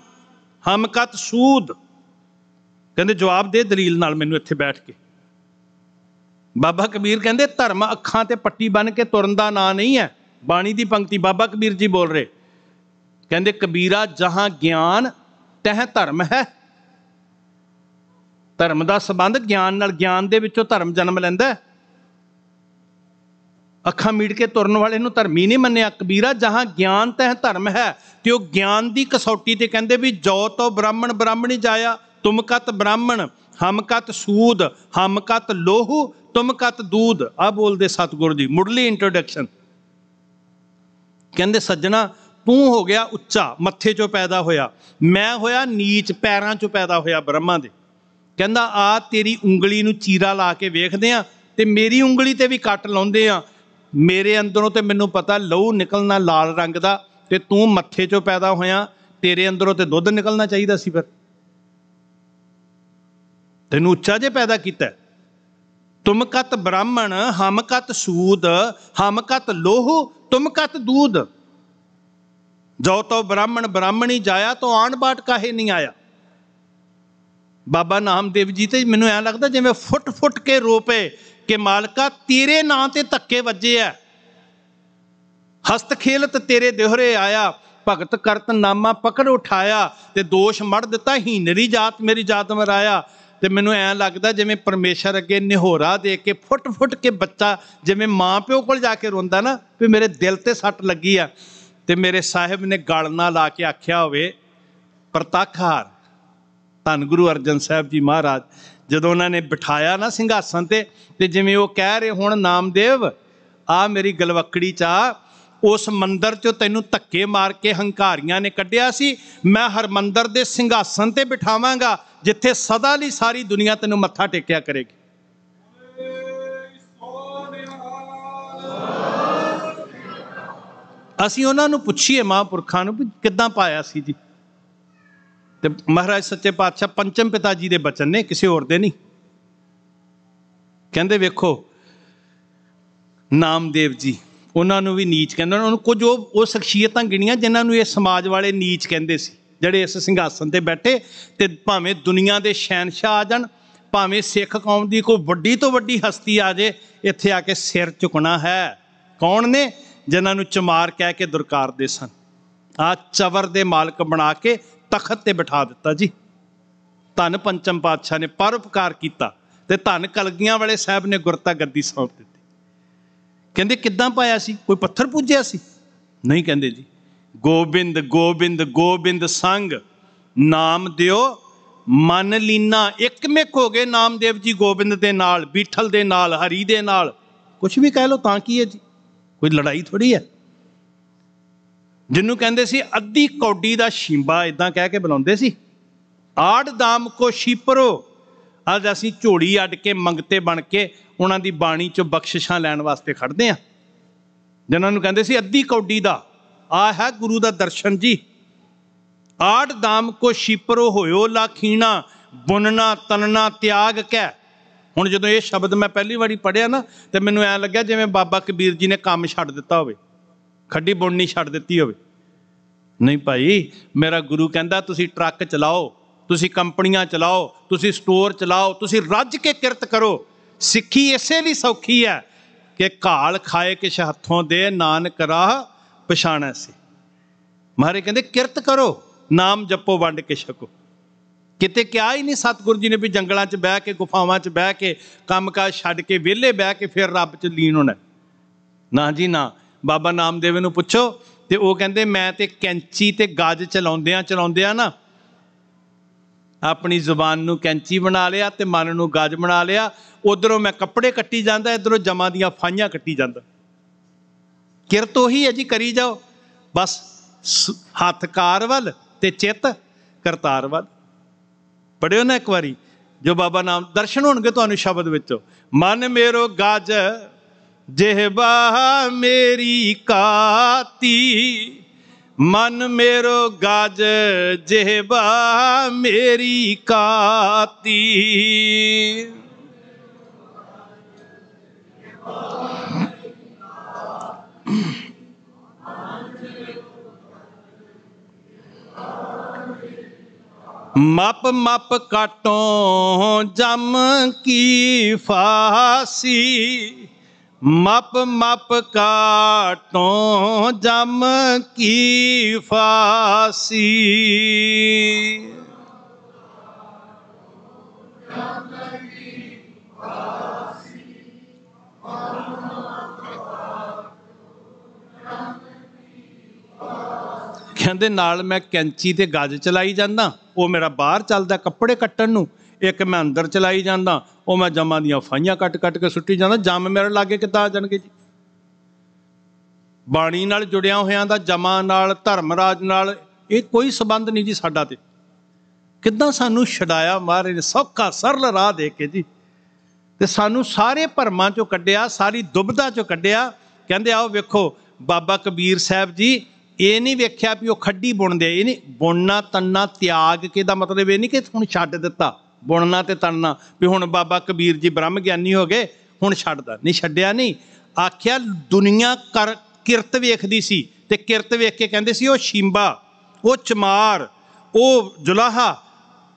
ਹਮ ਕਤ ਸੂਦ ਕਹਿੰਦੇ ਜਵਾਬ ਦੇ ਦਲੀਲ ਨਾਲ ਮੈਨੂੰ ਇੱਥੇ ਬੈਠ ਕੇ ਬਾਬਾ ਕਬੀਰ ਕਹਿੰਦੇ ਧਰਮ ਅੱਖਾਂ ਤੇ ਪੱਟੀ ਬੰਨ ਕੇ ਤੁਰਨ ਦਾ ਨਾਂ ਨਹੀਂ ਹੈ ਬਾਣੀ ਦੀ ਪੰਕਤੀ ਬਾਬਾ ਕਬੀਰ ਜੀ ਬੋਲ ਰਹੇ ਕਹਿੰਦੇ ਕਬੀਰਾ ਜਹਾਂ ਗਿਆਨ ਤਹ ਧਰਮ ਹੈ ਧਰਮ ਦਾ ਸੰਬੰਧ ਗਿਆਨ ਨਾਲ ਗਿਆਨ ਦੇ ਵਿੱਚੋਂ ਧਰਮ ਜਨਮ ਲੈਂਦਾ ਅੱਖਾਂ ਮੀਟ ਕੇ ਤੁਰਨ ਵਾਲੇ ਨੂੰ ਧਰਮੀ ਨਹੀਂ ਮੰਨਿਆ ਕਬੀਰਾ ਜਹਾਂ ਗਿਆਨ ਤਹ ਧਰਮ ਹੈ ਤੇ ਉਹ ਗਿਆਨ ਦੀ ਕਸੌਟੀ ਤੇ ਕਹਿੰਦੇ ਵੀ ਜੋ ਤੋ ਬ੍ਰਾਹਮਣ ਬ੍ਰਾਹਮਣੀ ਜਾਇਆ ਤੁਮ ਕਤ ਬ੍ਰਾਹਮਣ ਹਮ ਕਤ ਸੂਦ ਹਮ ਕਤ ਲੋਹੂ ਤੁਮ ਕਤ ਦੂਦ ਆ ਬੋਲਦੇ ਸਤਗੁਰ ਜੀ ਮੁੱਢਲੀ ਇੰਟਰੋਡਕਸ਼ਨ ਕਹਿੰਦੇ ਸੱਜਣਾ ਤੂੰ ਹੋ ਗਿਆ ਉੱਚਾ ਮੱਥੇ 'ਚੋਂ ਪੈਦਾ ਹੋਇਆ ਮੈਂ ਹੋਇਆ ਨੀਚ ਪੈਰਾਂ 'ਚੋਂ ਪੈਦਾ ਹੋਇਆ ਬ੍ਰਹਮਾ ਦੇ ਕਹਿੰਦਾ ਆ ਤੇਰੀ ਉਂਗਲੀ ਨੂੰ ਚੀਰਾ ਲਾ ਕੇ ਵੇਖਦੇ ਆ ਤੇ ਮੇਰੀ ਉਂਗਲੀ ਤੇ ਵੀ ਕੱਟ ਲਾਉਂਦੇ ਆ ਮੇਰੇ ਅੰਦਰੋਂ ਤੇ ਮੈਨੂੰ ਪਤਾ ਲਹੂ ਨਿਕਲਣਾ ਲਾਲ ਰੰਗ ਦਾ ਤੇ ਤੂੰ ਮੱਥੇ 'ਚੋਂ ਪੈਦਾ ਹੋਇਆ ਤੇਰੇ ਅੰਦਰੋਂ ਤੇ ਦੁੱਧ ਨਿਕਲਣਾ ਚਾਹੀਦਾ ਸੀ ਫਿਰ ਤੈਨੂੰ ਉੱਚਾ ਜੇ ਪੈਦਾ ਕੀਤਾ ਤੁਮ ਕਤ ਬ੍ਰਾਹਮਣ ਹਮ ਕਤ ਸੂਦ ਹਮ ਕਤ ਲੋਹ ਤੁਮ ਕਤ ਦੂਦ ਜੋ ਤੋ ਬ੍ਰਾਹਮਣ ਬ੍ਰਾਹਮਣੀ ਜਾਇਆ ਤੋ ਆਣ ਬਾਟ ਕਾਹੇ ਨਹੀਂ ਆਇਆ ਬਾਬਾ ਨਾਮਦੇਵ ਜੀ ਤੇ ਮੈਨੂੰ ਐ ਲੱਗਦਾ ਜਿਵੇਂ ਫੁੱਟ ਫੁੱਟ ਕੇ ਰੋ ਪਏ ਕਿ ਮਾਲਕਾ ਤੇਰੇ ਨਾਂ ਤੇ ਧੱਕੇ ਵੱਜੇ ਆ ਹਸਤ ਖੇਲਤ ਤੇਰੇ ਦਿਹਰੇ ਆਇਆ ਭਗਤ ਕਰਤ ਨਾਮਾ ਪਕੜ ਉਠਾਇਆ ਤੇ ਦੋਸ਼ ਮੜ ਦਿੱਤਾ ਹੀਨਰੀ ਜਾਤ ਮੇਰੀ ਜਾਤ ਮਰਾਇਆ ਤੇ ਮੈਨੂੰ ਐ ਲੱਗਦਾ ਜਿਵੇਂ ਪਰਮੇਸ਼ਰ ਅੱਗੇ ਨਿਹੋਰਾ ਦੇ ਕੇ ਫੁੱਟ ਫੁੱਟ ਕੇ ਬੱਚਾ ਜਿਵੇਂ ਮਾਂ ਪਿਓ ਕੋਲ ਜਾ ਕੇ ਰੋਂਦਾ ਨਾ ਵੀ ਮੇਰੇ ਦਿਲ ਤੇ ਸੱਟ ਲੱਗੀ ਆ ਤੇ ਮੇਰੇ ਸਾਹਿਬ ਨੇ ਗਲ ਨਾਲ ਲਾ ਕੇ ਆਖਿਆ ਹੋਵੇ ਹਾਰ ਧੰਨ ਗੁਰੂ ਅਰਜਨ ਸਾਹਿਬ ਜੀ ਮਹਾਰਾਜ ਜਦੋਂ ਉਹਨਾਂ ਨੇ ਬਿਠਾਇਆ ਨਾ ਸਿੰਘਾਸਨ ਤੇ ਤੇ ਜਿਵੇਂ ਉਹ ਕਹਿ ਰਹੇ ਹੁਣ ਨਾਮਦੇਵ ਆ ਮੇਰੀ ਗਲਵਕੜੀ ਚਾ ਉਸ ਮੰਦਰ ਚੋਂ ਤੈਨੂੰ ਧੱਕੇ ਮਾਰ ਕੇ ਹੰਕਾਰੀਆਂ ਨੇ ਕੱਢਿਆ ਸੀ ਮੈਂ ਹਰਮੰਦਰ ਦੇ ਸਿੰਘਾਸਨ ਤੇ ਬਿਠਾਵਾਂਗਾ ਜਿੱਥੇ ਸਦਾ ਲਈ ਸਾਰੀ ਦੁਨੀਆ ਤੈਨੂੰ ਮੱਥਾ ਟੇਕਿਆ ਕਰੇਗੀ ਅਸੀਂ ਉਹਨਾਂ ਨੂੰ ਪੁੱਛੀਏ ਮਹਾਂਪੁਰਖਾਂ ਨੂੰ ਕਿੱਦਾਂ ਪਾਇਆ ਸੀ ਜੀ ਤੇ ਮਹਾਰਾਜ ਸੱਚੇ ਪਾਤਸ਼ਾਹ ਪੰਚਮ ਪਿਤਾ ਜੀ ਦੇ ਬਚਨ ਨੇ ਕਿਸੇ ਹੋਰ ਦੇ ਨਹੀਂ ਕਹਿੰਦੇ ਵੇਖੋ ਨਾਮਦੇਵ ਜੀ ਉਹਨਾਂ ਨੂੰ ਵੀ ਨੀਚ ਕਹਿੰਦੇ ਉਹਨਾਂ ਨੂੰ ਕੁਝ ਉਹ ਉਹ ਸ਼ਖਸੀਅਤਾਂ ਗਿਣੀਆਂ ਜਿਨ੍ਹਾਂ ਨੂੰ ਇਹ ਸਮਾਜ ਵਾਲੇ ਨੀਚ ਕਹਿੰਦੇ ਸੀ ਜਿਹੜੇ ਇਸ ਸਿੰਘਾਸਨ ਤੇ ਬੈਠੇ ਤੇ ਭਾਵੇਂ ਦੁਨੀਆ ਦੇ ਸ਼ਹਿਨशाह ਆ ਜਾਣ ਭਾਵੇਂ ਸਿੱਖ ਕੌਮ ਦੀ ਕੋਈ ਵੱਡੀ ਤੋਂ ਵੱਡੀ ਹਸਤੀ ਆ ਜੇ ਇੱਥੇ ਆ ਕੇ ਸਿਰ ਝੁਕਣਾ ਹੈ ਕੌਣ ਨੇ ਜਿਨ੍ਹਾਂ ਨੂੰ ਚਮਾਰ ਕਹਿ ਕੇ ਦੁਰਕਾਰਦੇ ਦੇ ਸਨ ਆ ਚਵਰ ਦੇ ਮਾਲਕ ਬਣਾ ਕੇ ਤਖਤ ਤੇ ਬਿਠਾ ਦਿੱਤਾ ਜੀ ਧੰਨ ਪੰਚਮ ਪਾਤਸ਼ਾਹ ਨੇ ਪਰਉਪਕਾਰ ਕੀਤਾ ਤੇ ਧੰਨ ਕਲਗੀਆਂ ਵਾਲੇ ਸਾਹਿਬ ਨੇ ਗੁਰਤਾ ਗੱਦੀ ਸੌਂਪ ਦਿੱਤੀ ਕਹਿੰਦੇ ਕਿੱਦਾਂ ਪਾਇਆ ਸੀ ਕੋਈ ਪੱਥਰ ਪੂਜਿਆ ਸੀ ਨਹੀਂ ਕਹਿੰਦੇ ਜੀ ਗੋਬਿੰਦ ਗੋਬਿੰਦ ਗੋਬਿੰਦ ਸੰਗ ਨਾਮ ਦਿਓ ਮਨ ਲੀਨਾ ਇੱਕਮਿਕ ਹੋ ਗਏ ਨਾਮਦੇਵ ਜੀ ਗੋਬਿੰਦ ਦੇ ਨਾਲ ਬੀਠਲ ਦੇ ਨਾਲ ਹਰੀ ਦੇ ਨਾਲ ਕੁਝ ਵੀ ਕਹਿ ਲੋ ਤਾਂ ਕੀ ਹੈ ਜੀ ਕੋਈ ਲੜਾਈ ਥੋੜੀ ਹੈ ਜਿਹਨੂੰ ਕਹਿੰਦੇ ਸੀ ਅੱਧੀ ਕੌਡੀ ਦਾ ਸ਼ੀਂਬਾ ਇਦਾਂ ਕਹਿ ਕੇ ਬੁਲਾਉਂਦੇ ਸੀ ਆੜ ਦਾਮ ਕੋ ਛੀਪਰੋ ਅੱਜ ਅਸੀਂ ਝੋੜੀ ਅੱਡ ਕੇ ਮੰਗਤੇ ਬਣ ਕੇ ਉਹਨਾਂ ਦੀ ਬਾਣੀ ਚ ਬਖਸ਼ਿਸ਼ਾਂ ਲੈਣ ਵਾਸਤੇ ਖੜਦੇ ਆ ਜਿਨ੍ਹਾਂ ਨੂੰ ਕਹਿੰਦੇ ਸੀ ਅੱਧੀ ਕੌਡੀ ਦਾ ਆ ਹੈ ਗੁਰੂ ਦਾ ਦਰਸ਼ਨ ਜੀ ਆੜ ਦਾਮ ਕੋ ਛੀਪਰੋ ਹੋਇਓ ਲਾਖੀਣਾ ਬੁੰਨਣਾ ਤਨਣਾ ਤਿਆਗ ਕੈ ਹੁਣ ਜਦੋਂ ਇਹ ਸ਼ਬਦ ਮੈਂ ਪਹਿਲੀ ਵਾਰੀ ਪੜਿਆ ਨਾ ਤੇ ਮੈਨੂੰ ਐ ਲੱਗਿਆ ਜਿਵੇਂ ਬਾਬਾ ਕਬੀਰ ਜੀ ਨੇ ਕੰਮ ਛੱਡ ਦਿੱਤਾ ਹੋਵੇ ਖੱਡੀ ਬੁਣਨੀ ਛੱਡ ਦਿੱਤੀ ਹੋਵੇ ਨਹੀਂ ਭਾਈ ਮੇਰਾ ਗੁਰੂ ਕਹਿੰਦਾ ਤੁਸੀਂ ਟਰੱਕ ਚਲਾਓ ਤੁਸੀਂ ਕੰਪਨੀਆਂ ਚਲਾਓ ਤੁਸੀਂ ਸਟੋਰ ਚਲਾਓ ਤੁਸੀਂ ਰੱਜ ਕੇ ਕਿਰਤ ਕਰੋ ਸਿੱਖੀ ਇਸੇ ਲਈ ਸੌਖੀ ਹੈ ਕਿ ਘਾਲ ਖਾਏ ਕਿਛ ਹੱਥੋਂ ਦੇ ਨਾਨਕ ਰਾਹ ਪਛਾਣਾ ਸੀ ਮਹਾਰੇ ਕਹਿੰਦੇ ਕਿਰਤ ਕਰੋ ਨਾਮ ਜਪੋ ਵੰਡ ਕੇ ਛਕੋ ਕਿਤੇ ਕਿਹਾ ਹੀ ਨਹੀਂ ਸਤਿਗੁਰੂ ਜੀ ਨੇ ਵੀ ਜੰਗਲਾਂ 'ਚ ਬਹਿ ਕੇ ਗੁਫਾਵਾਂ 'ਚ ਬਹਿ ਕੇ ਕੰਮਕਾਜ ਛੱਡ ਕੇ ਵਿਹਲੇ ਬਹਿ ਕੇ ਫਿਰ ਰੱਬ 'ਚ ਲੀਨ ਹੋਣਾ ਨਾ ਜੀ ਨਾ ਬਾਬਾ ਨਾਮਦੇਵ ਨੂੰ ਪੁੱਛੋ ਤੇ ਉਹ ਕਹਿੰਦੇ ਮੈਂ ਤੇ ਕੈਂਚੀ ਤੇ ਗੱਜ ਚਲਾਉਂਦਿਆਂ ਚਲਾਉਂਦਿਆਂ ਨਾ ਆਪਣੀ ਜ਼ੁਬਾਨ ਨੂੰ ਕੈਂਚੀ ਬਣਾ ਲਿਆ ਤੇ ਮਨ ਨੂੰ ਗੱਜ ਬਣਾ ਲਿਆ ਉਧਰੋਂ ਮੈਂ ਕੱਪੜੇ ਕੱਟੀ ਜਾਂਦਾ ਇਧਰੋਂ ਜਮਾਂ ਦੀਆਂ ਫਾਈਆਂ ਕੱਟੀ ਜਾਂਦਾ ਕਿਰਤ ਉਹੀ ਹੈ ਜੀ ਕਰੀ ਜਾਓ ਬਸ ਹੱਥ ਵੱਲ ਤੇ ਚਿੱਤ ਕਰਤਾਰ ਵੱਲ ਪੜਿਓ ਨਾ ਇੱਕ ਵਾਰੀ ਜੋ ਬਾਬਾ ਨਾਮ ਦਰਸ਼ਨ ਹੋਣਗੇ ਤੁਹਾਨੂੰ ਸ਼ਬਦ ਵਿੱਚੋਂ ਮਨ ਮੇਰੋ ਗੱਜ ਜਿਹਬਾ ਮੇਰੀ ਕਾਤੀ ਮਨ ਮੇਰੋ ਗਜ ਜਿਹਬਾ ਮੇਰੀ ਕਾਤੀ ਮਪ ਮਪ ਕਾਟੋਂ ਜਮ ਕੀ ਫਾਸੀ ਮਪ ਮਪ ਕਾਟੋਂ ਜਮ ਕੀ ਫਾਸੀ ਕਹਿੰਦੇ ਨਾਲ ਮੈਂ ਕੈਂਚੀ ਤੇ ਗੱਜ ਚਲਾਈ ਜਾਂਦਾ ਉਹ ਮੇਰਾ ਬਾਹਰ ਚੱਲਦਾ ਕੱਪੜੇ ਕੱਟਣ ਨੂੰ ਇੱਕ ਮੈਂ ਅੰਦਰ ਚਲਾਈ ਜਾਂਦਾ ਉਹ ਮੈਂ ਜਮਾਂ ਦੀਆਂ ਫਾਈਆਂ ਕੱਟ-ਕੱਟ ਕੇ ਸੁੱਟੀ ਜਾਂਦਾ ਜਮ ਮੇਰੇ ਲਾਗੇ ਕਿਤਾ ਆ ਜਾਣਗੇ ਜੀ ਬਾਣੀ ਨਾਲ ਜੁੜਿਆ ਹੋਇਆਂ ਦਾ ਜਮਾਂ ਨਾਲ ਧਰਮ ਰਾਜ ਨਾਲ ਇਹ ਕੋਈ ਸਬੰਧ ਨਹੀਂ ਜੀ ਸਾਡਾ ਤੇ ਕਿੱਦਾਂ ਸਾਨੂੰ ਛਡਾਇਆ ਮਹਾਰਾਜ ਨੇ ਸੌਖਾ ਸਰਲ ਰਾਹ ਦੇ ਕੇ ਜੀ ਤੇ ਸਾਨੂੰ ਸਾਰੇ ਭਰਮਾਂ ਚੋਂ ਕੱਢਿਆ ਸਾਰੀ ਦੁਬਧਾ ਚੋਂ ਕੱਢਿਆ ਕਹਿੰਦੇ ਆਓ ਵੇਖੋ ਬਾਬਾ ਕਬੀਰ ਸਾਹਿਬ ਜੀ ਇਹ ਨਹੀਂ ਵੇਖਿਆ ਵੀ ਉਹ ਖੱਡੀ ਬੁਣਦੇ ਇਹ ਨਹੀਂ ਬੁਣਨਾ ਤੰਨਾ ਤਿਆਗ ਕੇ ਦਾ ਮਤਲਬ ਇਹ ਨਹੀਂ ਕਿ ਹੁਣ ਛੱਡ ਦਿੱਤਾ ਬੁਣਨਾ ਤੇ ਤਣਨਾ ਵੀ ਹੁਣ ਬਾਬਾ ਕਬੀਰ ਜੀ ਬ੍ਰਹਮ ਗਿਆਨੀ ਹੋ ਗਏ ਹੁਣ ਛੱਡਦਾ ਨਹੀਂ ਛੱਡਿਆ ਨਹੀਂ ਆਖਿਆ ਦੁਨੀਆ ਕਰ ਕਿਰਤ ਵੇਖਦੀ ਸੀ ਤੇ ਕਿਰਤ ਵੇਖ ਕੇ ਕਹਿੰਦੇ ਸੀ ਉਹ ਸ਼ੀਂਬਾ ਉਹ ਚਮਾਰ ਉਹ ਜੁਲਾਹਾ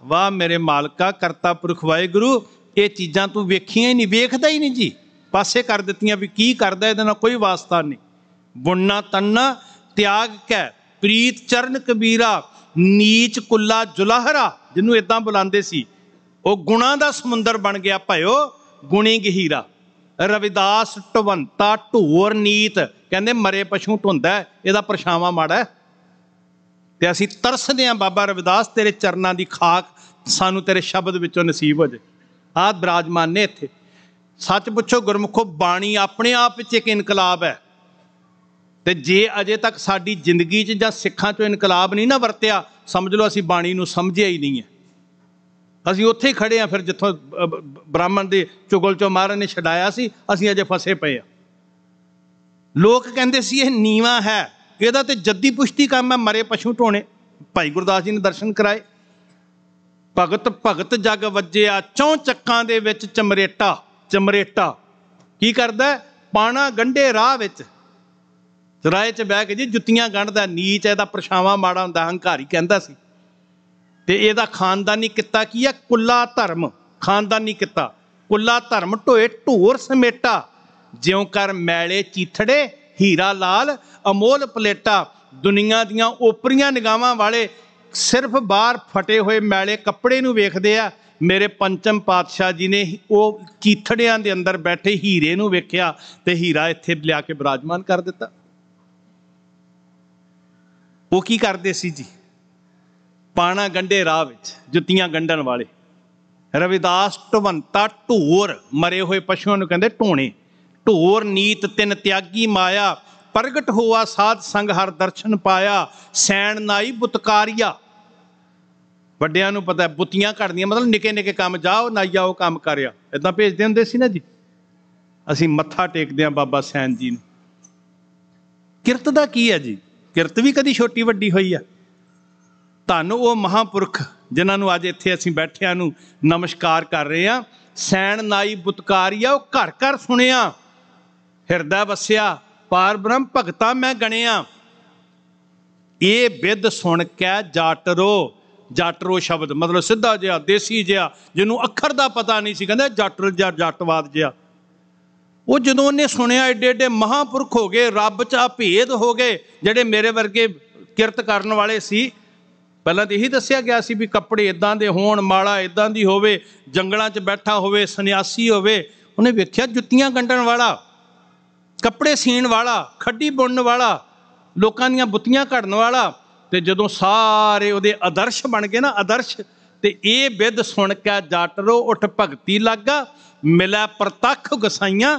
ਵਾਹ ਮੇਰੇ ਮਾਲਕਾ ਕਰਤਾ ਪੁਰਖ ਵਾਹਿਗੁਰੂ ਇਹ ਚੀਜ਼ਾਂ ਤੂੰ ਵੇਖੀਆਂ ਹੀ ਨਹੀਂ ਵੇਖਦਾ ਹੀ ਨਹੀਂ ਜੀ ਪਾਸੇ ਕਰ ਦਿੱਤੀਆਂ ਵੀ ਕੀ ਕਰਦਾ ਇਹਦੇ ਨਾਲ ਕੋਈ ਵਾਸਤਾ ਨਹੀਂ ਬੁਣਨਾ ਤੰਨਾ ਤਿਆਗ ਕੈ ਪ੍ਰੀਤ ਚਰਨ ਕਬੀਰਾ ਨੀਚ ਕੁੱਲਾ ਜੁਲਾਹਰਾ ਜਿਹਨੂੰ ਇਦਾਂ ਬੁਲਾਉਂਦੇ ਸੀ ਉਹ ਗੁਣਾ ਦਾ ਸਮੁੰਦਰ ਬਣ ਗਿਆ ਭਇਓ ਗੁਣੀ ਗਹੀਰਾ ਰਵਿਦਾਸ ਟਵੰਤਾ ਢੂਰ ਨੀਤ ਕਹਿੰਦੇ ਮਰੇ ਪਸ਼ੂ ਢੁੰਦਾ ਇਹਦਾ ਪਰਛਾਵਾਂ ਮਾੜਾ ਤੇ ਅਸੀਂ ਤਰਸਦੇ ਆਂ ਬਾਬਾ ਰਵਿਦਾਸ ਤੇਰੇ ਚਰਨਾਂ ਦੀ ਖਾਕ ਸਾਨੂੰ ਤੇਰੇ ਸ਼ਬਦ ਵਿੱਚੋਂ ਨਸੀਬ ਹੋ ਜੇ ਆਹ ਬਰਾਜਮਾਨ ਨੇ ਇੱਥੇ ਸੱਚ ਪੁੱਛੋ ਗੁਰਮੁਖੋ ਬਾਣੀ ਆਪਣੇ ਆਪ ਵਿੱਚ ਇੱਕ ਇਨਕਲਾਬ ਹੈ ਤੇ ਜੇ ਅਜੇ ਤੱਕ ਸਾਡੀ ਜ਼ਿੰਦਗੀ 'ਚ ਜਾਂ ਸਿੱਖਾਂ 'ਚੋਂ ਇਨਕਲਾਬ ਨਹੀਂ ਨਾ ਵਰਤਿਆ ਸਮਝ ਲਓ ਅਸੀਂ ਬਾਣੀ ਨੂੰ ਸਮਝਿਆ ਹੀ ਨਹੀਂ ਹੈ ਅਸੀਂ ਉੱਥੇ ਹੀ ਖੜੇ ਆ ਫਿਰ ਜਿੱਥੋਂ ਬ੍ਰਾਹਮਣ ਦੇ ਚੁਗਲ ਚੋਂ ਮਾਰਨ ਨੇ ਛਡਾਇਆ ਸੀ ਅਸੀਂ ਅਜੇ ਫਸੇ ਪਏ ਆ ਲੋਕ ਕਹਿੰਦੇ ਸੀ ਇਹ ਨੀਵਾ ਹੈ ਇਹਦਾ ਤੇ ਜੱਦੀ ਪੁਸ਼ਤੀ ਕੰਮ ਹੈ ਮਰੇ ਪਸ਼ੂ ਢੋਣੇ ਭਾਈ ਗੁਰਦਾਸ ਜੀ ਨੇ ਦਰਸ਼ਨ ਕਰਾਏ ਭਗਤ ਭਗਤ ਜਗ ਵੱਜਿਆ ਚੌ ਚੱਕਾਂ ਦੇ ਵਿੱਚ ਚਮਰੇਟਾ ਚਮਰੇਟਾ ਕੀ ਕਰਦਾ ਪਾਣਾ ਗੰਡੇ ਰਾਹ ਵਿੱਚ ਰਾਏ 'ਚ ਬਹਿ ਕੇ ਜੀ ਜੁੱਤੀਆਂ ਗੰਢਦਾ ਨੀਚ ਇਹਦਾ ਪਰਛਾਵਾਂ ਮਾੜਾ ਹੁੰਦਾ ਹੰਕਾਰੀ ਕਹਿੰਦਾ ਸੀ ਤੇ ਇਹਦਾ ਖਾਨਦਾਨੀ ਕਿੱਤਾ ਕੀ ਆ ਕੁੱਲਾ ਧਰਮ ਖਾਨਦਾਨੀ ਕਿੱਤਾ ਕੁੱਲਾ ਧਰਮ ਢੋਏ ਢੋਰ ਸਮੇਟਾ ਜਿਉਂ ਕਰ ਮੈਲੇ ਚੀਥੜੇ ਹੀਰਾ ਲਾਲ ਅਮੋਲ ਪਲੇਟਾ ਦੁਨੀਆ ਦੀਆਂ ਉਪਰੀਆਂ ਨਿਗਾਹਾਂ ਵਾਲੇ ਸਿਰਫ ਬਾਹਰ ਫਟੇ ਹੋਏ ਮੈਲੇ ਕੱਪੜੇ ਨੂੰ ਵੇਖਦੇ ਆ ਮੇਰੇ ਪੰਚਮ ਪਾਤਸ਼ਾਹ ਜੀ ਨੇ ਉਹ ਚੀਥੜਿਆਂ ਦੇ ਅੰਦਰ ਬੈਠੇ ਹੀਰੇ ਨੂੰ ਵੇਖਿਆ ਤੇ ਹੀਰਾ ਇੱਥੇ ਲਿਆ ਕੇ ਬਿਰਾਜਮਾਨ ਕਰ ਦਿੱਤਾ ਉਹ ਕੀ ਕਰਦੇ ਸੀ ਜੀ ਪਾਣਾ ਗੰਡੇ ਰਾਹ ਵਿੱਚ ਜੁੱਤੀਆਂ ਗੰਡਣ ਵਾਲੇ ਰਵਿਦਾਸ ਟਵੰਤਾ ਢੋਰ ਮਰੇ ਹੋਏ ਪਸ਼ੂਆਂ ਨੂੰ ਕਹਿੰਦੇ ਢੋਣੇ ਢੋਰ ਨੀਤ ਤਿੰਨ ਤਿਆਗੀ ਮਾਇਆ ਪ੍ਰਗਟ ਹੋਆ ਸਾਧ ਸੰਗ ਹਰ ਦਰਸ਼ਨ ਪਾਇਆ ਸੈਣ ਨਾਈ ਬੁਤਕਾਰੀਆ ਵੱਡਿਆਂ ਨੂੰ ਪਤਾ ਬੁੱਤੀਆਂ ਘੜਦੀਆਂ ਮਤਲਬ ਨਿੱਕੇ ਨਿੱਕੇ ਕੰਮ ਜਾਓ ਨਾਈਆ ਉਹ ਕੰਮ ਕਰਿਆ ਇਦਾਂ ਭੇਜਦੇ ਹੁੰਦੇ ਸੀ ਨਾ ਜੀ ਅਸੀਂ ਮੱਥਾ ਟੇਕਦੇ ਆ ਬਾਬਾ ਸੈਣ ਜੀ ਨੂੰ ਕਿਰਤ ਦਾ ਕੀ ਹੈ ਜੀ ਕਿਰਤ ਵੀ ਕਦੀ ਛੋਟੀ ਵੱਡੀ ਹੋਈ ਆ ਧੰਨ ਉਹ ਮਹਾਪੁਰਖ ਜਿਨ੍ਹਾਂ ਨੂੰ ਅੱਜ ਇੱਥੇ ਅਸੀਂ ਬੈਠਿਆਂ ਨੂੰ ਨਮਸਕਾਰ ਕਰ ਰਹੇ ਆ ਸੈਣ ਨਾਈ ਬੁਤਕਾਰੀਆ ਉਹ ਘਰ ਘਰ ਸੁਣਿਆ ਹਿਰਦਾ ਵਸਿਆ ਪਾਰ ਬ੍ਰਹਮ ਭਗਤਾ ਮੈਂ ਗਣਿਆ ਇਹ ਵਿਦ ਸੁਣ ਕੇ ਜਾਟਰੋ ਜਾਟਰੋ ਸ਼ਬਦ ਮਤਲਬ ਸਿੱਧਾ ਜਿਹਾ ਦੇਸੀ ਜਿਹਾ ਜਿਹਨੂੰ ਅੱਖਰ ਦਾ ਪਤਾ ਨਹੀਂ ਸੀ ਕਹਿੰਦੇ ਜਾਟਰ ਜਾਂ ਜੱਟਵਾਦ ਜਿਹਾ ਉਹ ਜਦੋਂ ਉਹਨੇ ਸੁਣਿਆ ਏਡੇ ਏਡੇ ਮਹਾਪੁਰਖ ਹੋ ਗਏ ਰੱਬ ਚਾ ਭੇਦ ਹੋ ਗਏ ਜਿਹੜੇ ਮੇਰੇ ਵਰਗੇ ਕਿਰਤ ਕਰਨ ਵਾਲੇ ਸੀ ਪਹਿਲਾਂ ਤੇ ਇਹੀ ਦੱਸਿਆ ਗਿਆ ਸੀ ਵੀ ਕੱਪੜੇ ਇਦਾਂ ਦੇ ਹੋਣ ਮਾਲਾ ਇਦਾਂ ਦੀ ਹੋਵੇ ਜੰਗਲਾਂ 'ਚ ਬੈਠਾ ਹੋਵੇ ਸੰਨਿਆਸੀ ਹੋਵੇ ਉਹਨੇ ਵੇਖਿਆ ਜੁੱਤੀਆਂ ਗੰਢਣ ਵਾਲਾ ਕੱਪੜੇ ਸੀਣ ਵਾਲਾ ਖੱਡੀ ਬੁਣਨ ਵਾਲਾ ਲੋਕਾਂ ਦੀਆਂ ਬੁੱਤੀਆਂ ਘੜਨ ਵਾਲਾ ਤੇ ਜਦੋਂ ਸਾਰੇ ਉਹਦੇ ਆਦਰਸ਼ ਬਣ ਗਏ ਨਾ ਆਦਰਸ਼ ਤੇ ਇਹ ਵਿਦ ਸੁਣ ਕੇ ਜਾਟਰੋ ਉੱਠ ਭਗਤੀ ਲੱਗਾ ਮਿਲਿਆ ਪ੍ਰਤੱਖ ਗਸਾਈਆਂ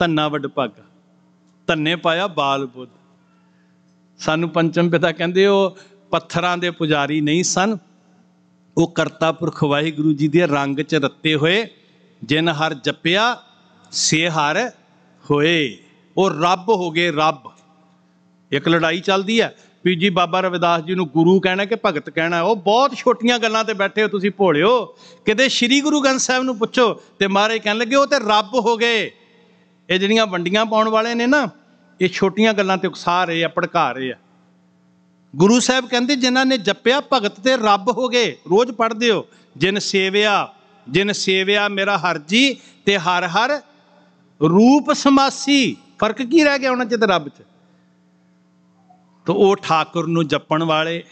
ਧੰਨਾ ਵੱਡ ਭਾਗਾ ਧੰਨੇ ਪਾਇਆ ਬਾਲ ਬੁੱਧ ਸਾਨੂੰ ਪੰਚਮ ਪਿਤਾ ਕਹਿੰਦੇ ਉਹ ਪੱਥਰਾਂ ਦੇ ਪੁਜਾਰੀ ਨਹੀਂ ਸਨ ਉਹ ਕਰਤਾ ਪੁਰਖ ਵਾਹਿਗੁਰੂ ਜੀ ਦੇ ਰੰਗ ਚ ਰੱਤੇ ਹੋਏ ਜਿਨ ਹਰ ਜਪਿਆ ਸੇ ਹਰ ਹੋਏ ਉਹ ਰੱਬ ਹੋ ਗਏ ਰੱਬ ਇੱਕ ਲੜਾਈ ਚੱਲਦੀ ਹੈ ਵੀ ਜੀ ਬਾਬਾ ਰਵਿਦਾਸ ਜੀ ਨੂੰ ਗੁਰੂ ਕਹਿਣਾ ਕਿ ਭਗਤ ਕਹਿਣਾ ਉਹ ਬਹੁਤ ਛੋਟੀਆਂ ਗੱਲਾਂ ਤੇ ਬੈਠੇ ਹੋ ਤੁਸੀਂ ਭੋਲਿਓ ਕਿਤੇ ਸ੍ਰੀ ਗੁਰੂ ਗ੍ਰੰਥ ਸਾਹਿਬ ਨੂੰ ਪੁੱਛੋ ਤੇ ਮਹਾਰਾਜ ਕਹਿਣ ਲੱਗੇ ਉਹ ਤੇ ਰੱਬ ਹੋ ਗਏ ਇਹ ਜਿਹੜੀਆਂ ਵੰਡੀਆਂ ਪਾਉਣ ਵਾਲੇ ਨੇ ਨਾ ਇਹ ਛੋਟੀਆਂ ਗੱਲਾਂ ਤੇ ਉਕਸਾ ਰਹੇ ਆ ਭੜਕਾ ਰਹੇ ਆ ਗੁਰੂ ਸਾਹਿਬ ਕਹਿੰਦੇ ਜਿਨ੍ਹਾਂ ਨੇ ਜਪਿਆ ਭਗਤ ਤੇ ਰੱਬ ਹੋ ਗਏ ਰੋਜ਼ ਪੜਦੇ ਹੋ ਜਿਨ ਸੇਵਿਆ ਜਿਨ ਸੇਵਿਆ ਮੇਰਾ ਹਰ ਜੀ ਤੇ ਹਰ ਹਰ ਰੂਪ ਸਮਾਸੀ ਫਰਕ ਕੀ ਰਹਿ ਗਿਆ ਉਹਨਾਂ ਚ ਤੇ ਰੱਬ ਚ ਤੋ ਉਹ ਠਾਕੁਰ ਨੂੰ ਜਪਣ ਵਾਲੇ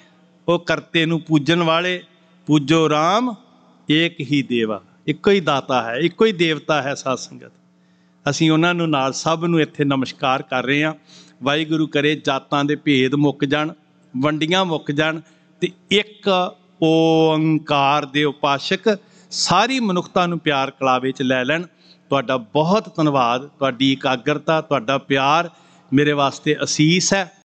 ਉਹ ਕਰਤੇ ਨੂੰ ਪੂਜਣ ਵਾਲੇ ਪੂਜੋ RAM ਏਕ ਹੀ ਦੇਵਾ ਇੱਕੋ ਹੀ ਦਾਤਾ ਹੈ ਇੱਕੋ ਹੀ ਦੇਵਤਾ ਹੈ ਸਾਧ ਸੰਗਤ ਅਸੀਂ ਉਹਨਾਂ ਨੂੰ ਨਾਲ ਸਭ ਨੂੰ ਇੱਥੇ ਨਮਸਕਾਰ ਕਰ ਰਹੇ ਹਾਂ ਵਾਹਿਗੁਰੂ ਕਰੇ ਜਾਤਾਂ ਦੇ ਭੇਦ ਮੁੱਕ ਜਾਣ ਵੰਡੀਆਂ ਮੁੱਕ ਜਾਣ ਤੇ ਇੱਕ ਓੰਕਾਰ ਦੇ ਉਪਾਸ਼ਕ ਸਾਰੀ ਮਨੁੱਖਤਾ ਨੂੰ ਪਿਆਰ ਕਲਾਵੇ 'ਚ ਲੈ ਲੈਣ ਤੁਹਾਡਾ ਬਹੁਤ ਧੰਨਵਾਦ ਤੁਹਾਡੀ ਇਕਾਗਰਤਾ ਤੁਹਾਡਾ ਪਿਆਰ ਮੇਰੇ ਵਾਸਤੇ ਅਸੀਸ ਹੈ